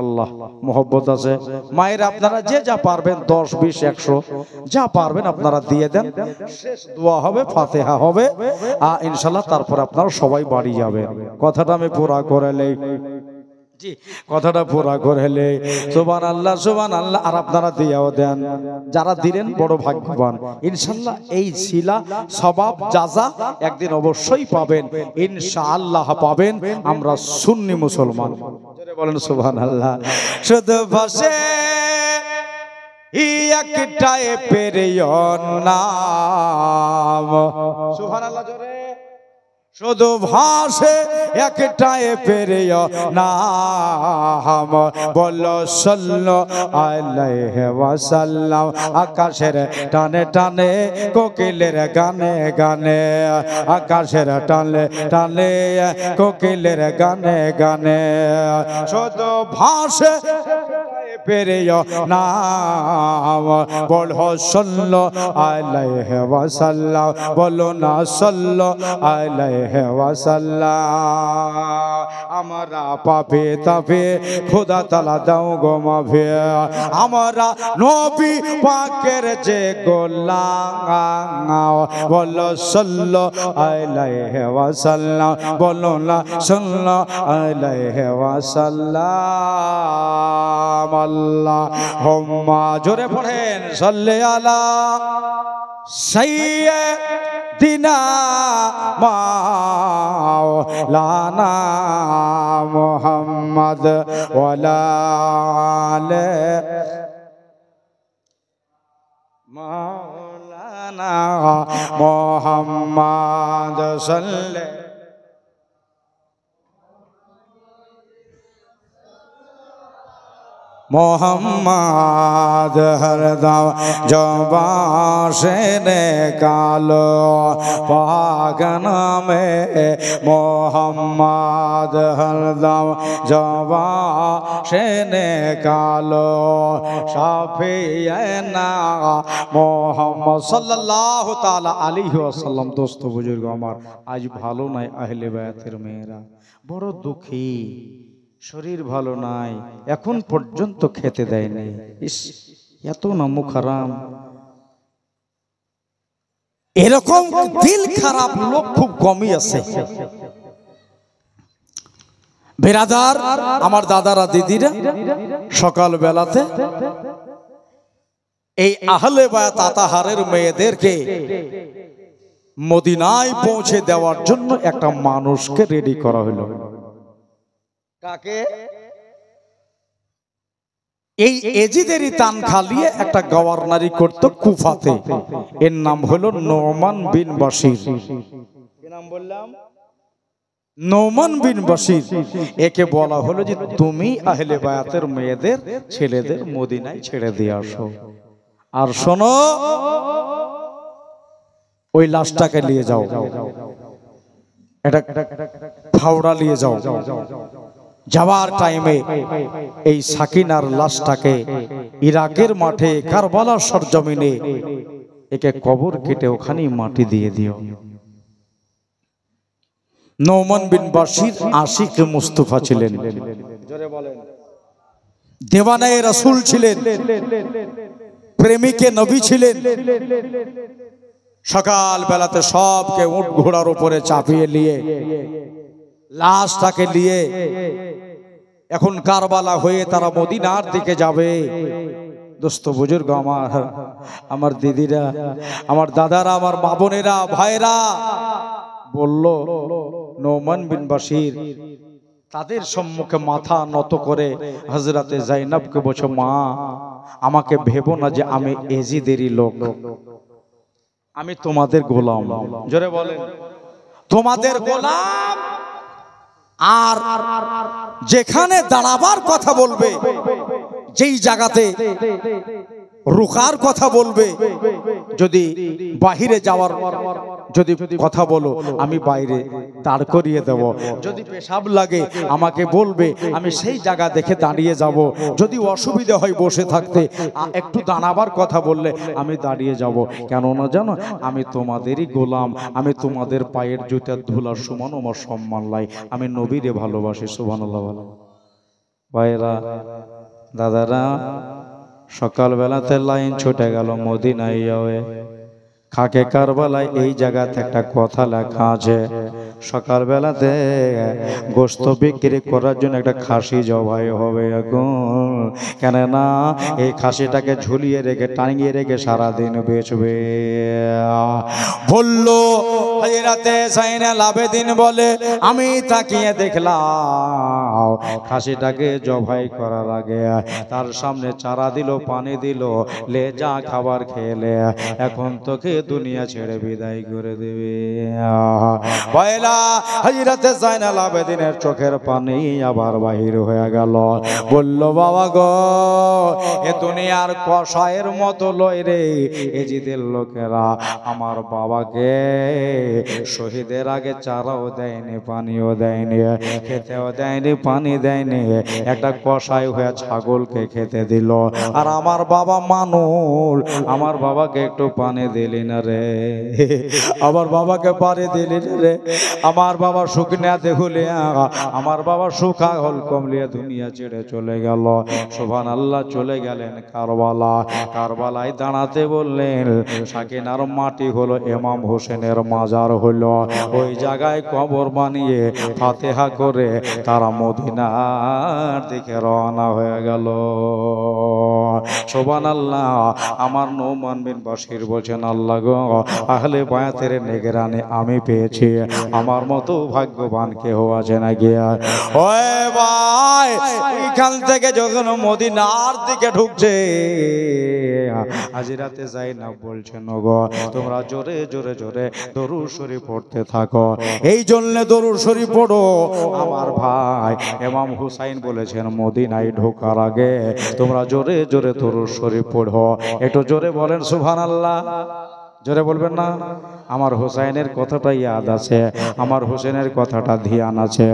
আল্লাহ মোহব্বত আছে মায়ের আপনারা যে যা পারবেন দশ বিশ একশো যা পারবেন আপনারা দিয়ে দেন শেষ দোয়া হবে ফাতেহা হবে আর ইনশাল্লাহ তারপর আপনারা সবাই বাড়ি যাবে কথাটা আমি পুরা করে জি কথাটা পুরা করলে সোবান আল্লাহ সোবান আল্লাহ আর আপনারা দিয়াও দেন যারা দিলেন বড় ভাগ্যবান ইনশাল্লাহ এই শিলা সবাব যাজা একদিন অবশ্যই পাবেন ইনশা আল্লাহ পাবেন আমরা সুন্নি মুসলমান বলেন সোবান আল্লাহ শুধু ভাষে একটায় পেরে নাম সোহান আল্লাহ জোরে শুধু ভাসে একটাই পেরিয় নাম বল সল্ল আলাইহি ওয়াসাল্লাম আকাশের টানে টানে কোকিলের গানে গানে আকাশের টানে টানে কোকিলের গানে গানে শুধু ভাসে পেরিয় নাম বলো সল্ল আলাইহ ওয়াসাল্লাম বলো না সল্ল আলাইহ ওয়াসাল্লাম আমরা পাপে তাপে খোদা তালা দাও গো মাফে আমরা নবী পাকের যে গোলাম বলো সল্ল আলাইহ ওয়াসাল্লাম বলো না সল্ল আলাইহ ওয়াসাল্লাম আল্লাহ হোম্মা জোরে পড়েন সাল্লে আলা সাইয়ে দিনা মাওলানা মোহাম্মদ ওয়ালা আলে মাওলানা মোহাম্মদ সাল্লাল্লাহু মোহাম্মদ হরদম জবাসেনে কালো পাগন মে মোহাম্মদ হরদম জবাসেনে কালো সাফিয়ানা মোহাম্মদ সাল্লাল্লাহু তাআলা আলাইহি ওয়াসাল্লাম দোস্ত বুজুর্গ আমার আজ ভালো নাই আহলে বায়াতের মেয়েরা বড় দুঃখী শরীর ভালো নাই এখন পর্যন্ত খেতে দেয়নি ইস এত না মুখ হারাম এরকম দিল খারাপ লোক খুব কমই আছে বেরাদার আমার দাদারা দিদিরা সকাল বেলাতে এই আহলে বা তাতাহারের মেয়েদেরকে মদিনায় পৌঁছে দেওয়ার জন্য একটা মানুষকে রেডি করা হলো কাকে এই এজিদেরই তান খালিয়ে একটা গভর্নারি করত কুফাতে এর নাম হলো নোমান বিন বাসির নাম বললাম নোমান বিন বাসির একে বলা হলো যে তুমি আহলে বায়াতের মেয়েদের ছেলেদের মদিনায় ছেড়ে দিয়ে আসো আর শোনো ওই লাশটাকে নিয়ে যাও এটা ফাওড়া নিয়ে যাও যাওয়ার টাইমে এই সাকিনার লাশটাকে ইরাকের মাঠে কারবালার সরজমিনে একে কবর কেটে ওখানেই মাটি দিয়ে দিও নৌমন বিন বাসির আশিক মুস্তফা ছিলেন দেওয়ানায় রাসুল ছিলেন প্রেমিকে নবী ছিলেন সকাল বেলাতে সবকে উঠ ঘোড়ার উপরে চাপিয়ে নিয়ে লাশটাকে নিয়ে এখন কারবালা হয়ে তারা মদিনার দিকে যাবে দোস্ত বুজুর্গ আমার আমার দিদিরা আমার দাদারা আমার বাবনেরা ভাইরা বলল নৌমান বিন বাসির তাদের সম্মুখে মাথা নত করে হজরতে জাইনাবকে বলছো মা আমাকে ভেবো না যে আমি এজিদেরই লোক আমি তোমাদের গোলাম জোরে বলেন তোমাদের গোলাম আর যেখানে দাঁড়াবার কথা বলবে যেই জায়গাতে রুকার কথা বলবে যদি বাহিরে যাওয়ার যদি কথা বলো আমি বাইরে তার করিয়ে দেব যদি পেশাব লাগে আমাকে বলবে আমি সেই জায়গা দেখে দাঁড়িয়ে যাব যদি অসুবিধা হয় বসে থাকতে একটু দাঁড়াবার কথা বললে আমি দাঁড়িয়ে যাব কেননা জানো আমি তোমাদেরই গোলাম আমি তোমাদের পায়ের জুতার ধুলার সমান আমার সম্মান লাই আমি নবীরে ভালোবাসি সুবান ভাইরা দাদারা সকালবেলাতে লাইন ছুটে গেল মদিনায় খাকে কারবালায় এই জায়গাতে একটা কথা লেখা আছে সকালবেলাতে গোস্ত বিক্রি করার জন্য একটা খাসি জবাই হবে এখন কেননা এই খাসিটাকে ঝুলিয়ে রেখে টাঙিয়ে রেখে সারাদিন বেচবে বলল রাতে সাইনা লাভে দিন বলে আমি তাকিয়ে দেখলাম খাসিটাকে জবাই করার আগে তার সামনে চারা দিল পানি দিল লে যা খাবার খেলে এখন তোকে দুনিয়া ছেড়ে বিদায় করে দেবে হাজিরাতে সাইনাল আবেদিনের চোখের পানি আবার বাহির হয়ে গেল বলল বাবা গো এ দুনিয়ার কষায়ের মতো লয় রে এজিদের লোকেরা আমার বাবাকে শহীদের আগে চারাও দেয়নি পানিও দেয়নি খেতেও দেয়নি পানি পানি দেয়নি একটা কষাই হয়ে ছাগলকে খেতে দিল আর আমার বাবা মানুষ আমার বাবাকে একটু পানি দিলি না রে আমার বাবাকে পানি দিলি না রে আমার বাবা শুকনা দেখলে আমার বাবা শুকা হল কমলিয়া দুনিয়া ছেড়ে চলে গেল শোভান আল্লাহ চলে গেলেন কারবালা কারবালায় দাঁড়াতে বললেন সাকিনার মাটি হলো এমাম হোসেনের মাজার হলো ওই জায়গায় কবর বানিয়ে ফাতেহা করে তারা মধু মদিনার দিকে রওনা হয়ে গেল শোভান আল্লাহ আমার নৌমান বিন বাসির বলছেন আল্লাহ গো আহলে বায়াতের নেগেরানে আমি পেয়েছি আমার মতো ভাগ্যবান হওয়া আছে না গিয়া ওয়ে ভাই এখান থেকে যখন মদিনার দিকে ঢুকছে রাতে যাই না বলছেন গো তোমরা জোরে জোরে জোরে দরুর শরীফ পড়তে থাকো এই জন্য দরুর শরীফ পড়ো আমার ভাই এমাম হুসাইন বলেছেন নাই ঢোকার আগে তোমরা জোরে জোরে তোর শরীফ পড়ো একটু জোরে বলেন সুভান আল্লাহ জোরে বলবেন না আমার হোসাইনের কথাটা ইয়াদ আছে আমার হোসেনের কথাটা ধ্যান আছে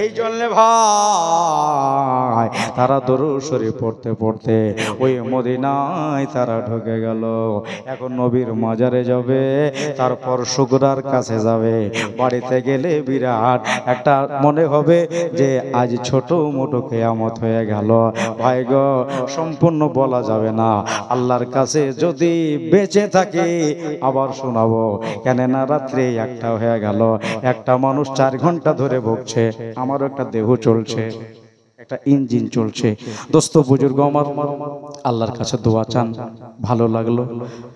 এই জন্য ভাই তারা দরু শরীর পড়তে পড়তে ওই মদিনায় তারা ঢুকে গেল এখন নবীর মাজারে যাবে তারপর শুকরার কাছে যাবে বাড়িতে গেলে বিরাট একটা মনে হবে যে আজ ছোট মোটো কেয়ামত হয়ে গেল ভাই সম্পূর্ণ বলা যাবে না আল্লাহর কাছে যদি বেঁচে থাকি আবার শোনাবো কেননা রাত্রে একটা হয়ে গেল একটা মানুষ চার ঘন্টা ধরে ভুগছে আমারও একটা দেহ চলছে একটা ইঞ্জিন চলছে দোস্ত বুজুর্গ আমার আল্লাহর কাছে দোয়া চান ভালো লাগলো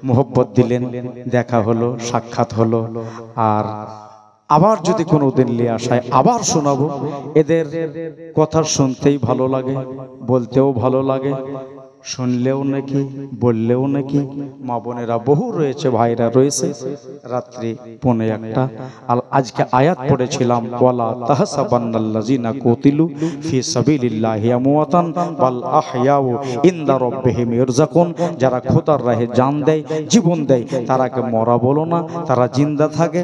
মোহব্বত দিলেন দেখা হলো সাক্ষাৎ হলো আর আবার যদি কোনো দিন নিয়ে আসায় আবার শোনাবো এদের কথা শুনতেই ভালো লাগে বলতেও ভালো লাগে শুনলেও নাকি বললেও নাকি মা বোনেরা বহু রয়েছে ভাইরা রয়েছে রাত্রি পনে একটা আর আজকে আয়াত পড়েছিলাম বলা তাহসাবান্নাল্লাযিনা কুতিলু ফি সাবিলিল্লাহি আমওয়াতান বাল আহইয়াউ ইনদা রাব্বিহিম ইরজাকুন যারা খোদার রাহে জান দেয় জীবন দেয় তারাকে মরা বলো না তারা জিন্দা থাকে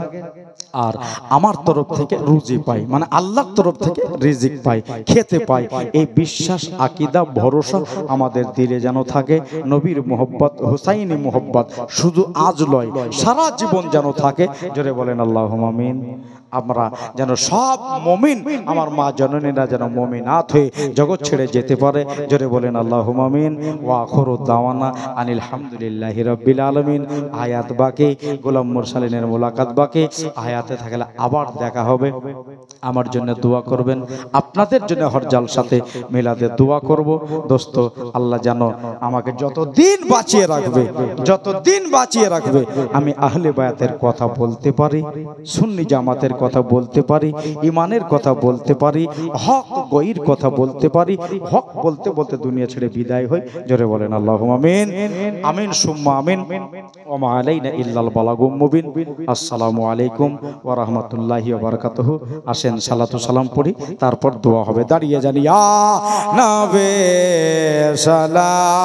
আর আমার তরফ থেকে রুজি পাই মানে আল্লাহর তরফ থেকে রিজিক পাই খেতে পাই এই বিশ্বাস আকিদা ভরসা আমাদের দিলে যেন থাকে নবীর মোহব্বত হুসাইনি মোহব্বত শুধু আজ লয় সারা জীবন যেন থাকে জোরে বলেন আল্লাহ মামিন আমরা যেন সব মমিন আমার মা জননীরা যেন মমিনাথ হয়ে জগৎ ছেড়ে যেতে পারে জোরে বলেন আল্লাহ মমিন ওয়াখরুদ্দাওয়ানা আনিল হামদুলিল্লাহ হিরব্বিল আলমিন আয়াত বাকি গোলাম মুরসালিনের মোলাকাত বাকি আয়াতে থাকলে আবার দেখা হবে আমার জন্য দোয়া করবেন আপনাদের জন্য হরজাল সাথে মেলাতে দোয়া করব দোস্ত আল্লাহ জানো আমাকে যতদিন বাঁচিয়ে রাখবে যতদিন বাঁচিয়ে রাখবে আমি আহলে বায়াতের কথা বলতে পারি সুন্নি জামাতের কথা বলতে পারি ইমানের কথা বলতে পারি হক গইর কথা বলতে পারি হক বলতে বলতে দুনিয়া ছেড়ে বিদায় হই জোরে বলেন আল্লাহ আমিন আমিন সুম্মা আমিন ওমা আলাইনা ইল্লাল বালাগুম মুবিন আসসালামু আলাইকুম ওয়া রাহমাতুল্লাহি ওয়া বারাকাতুহু আসেন আসেন সালাত সালাম পড়ি তারপর দোয়া হবে দাঁড়িয়ে জানি আ নবে সালা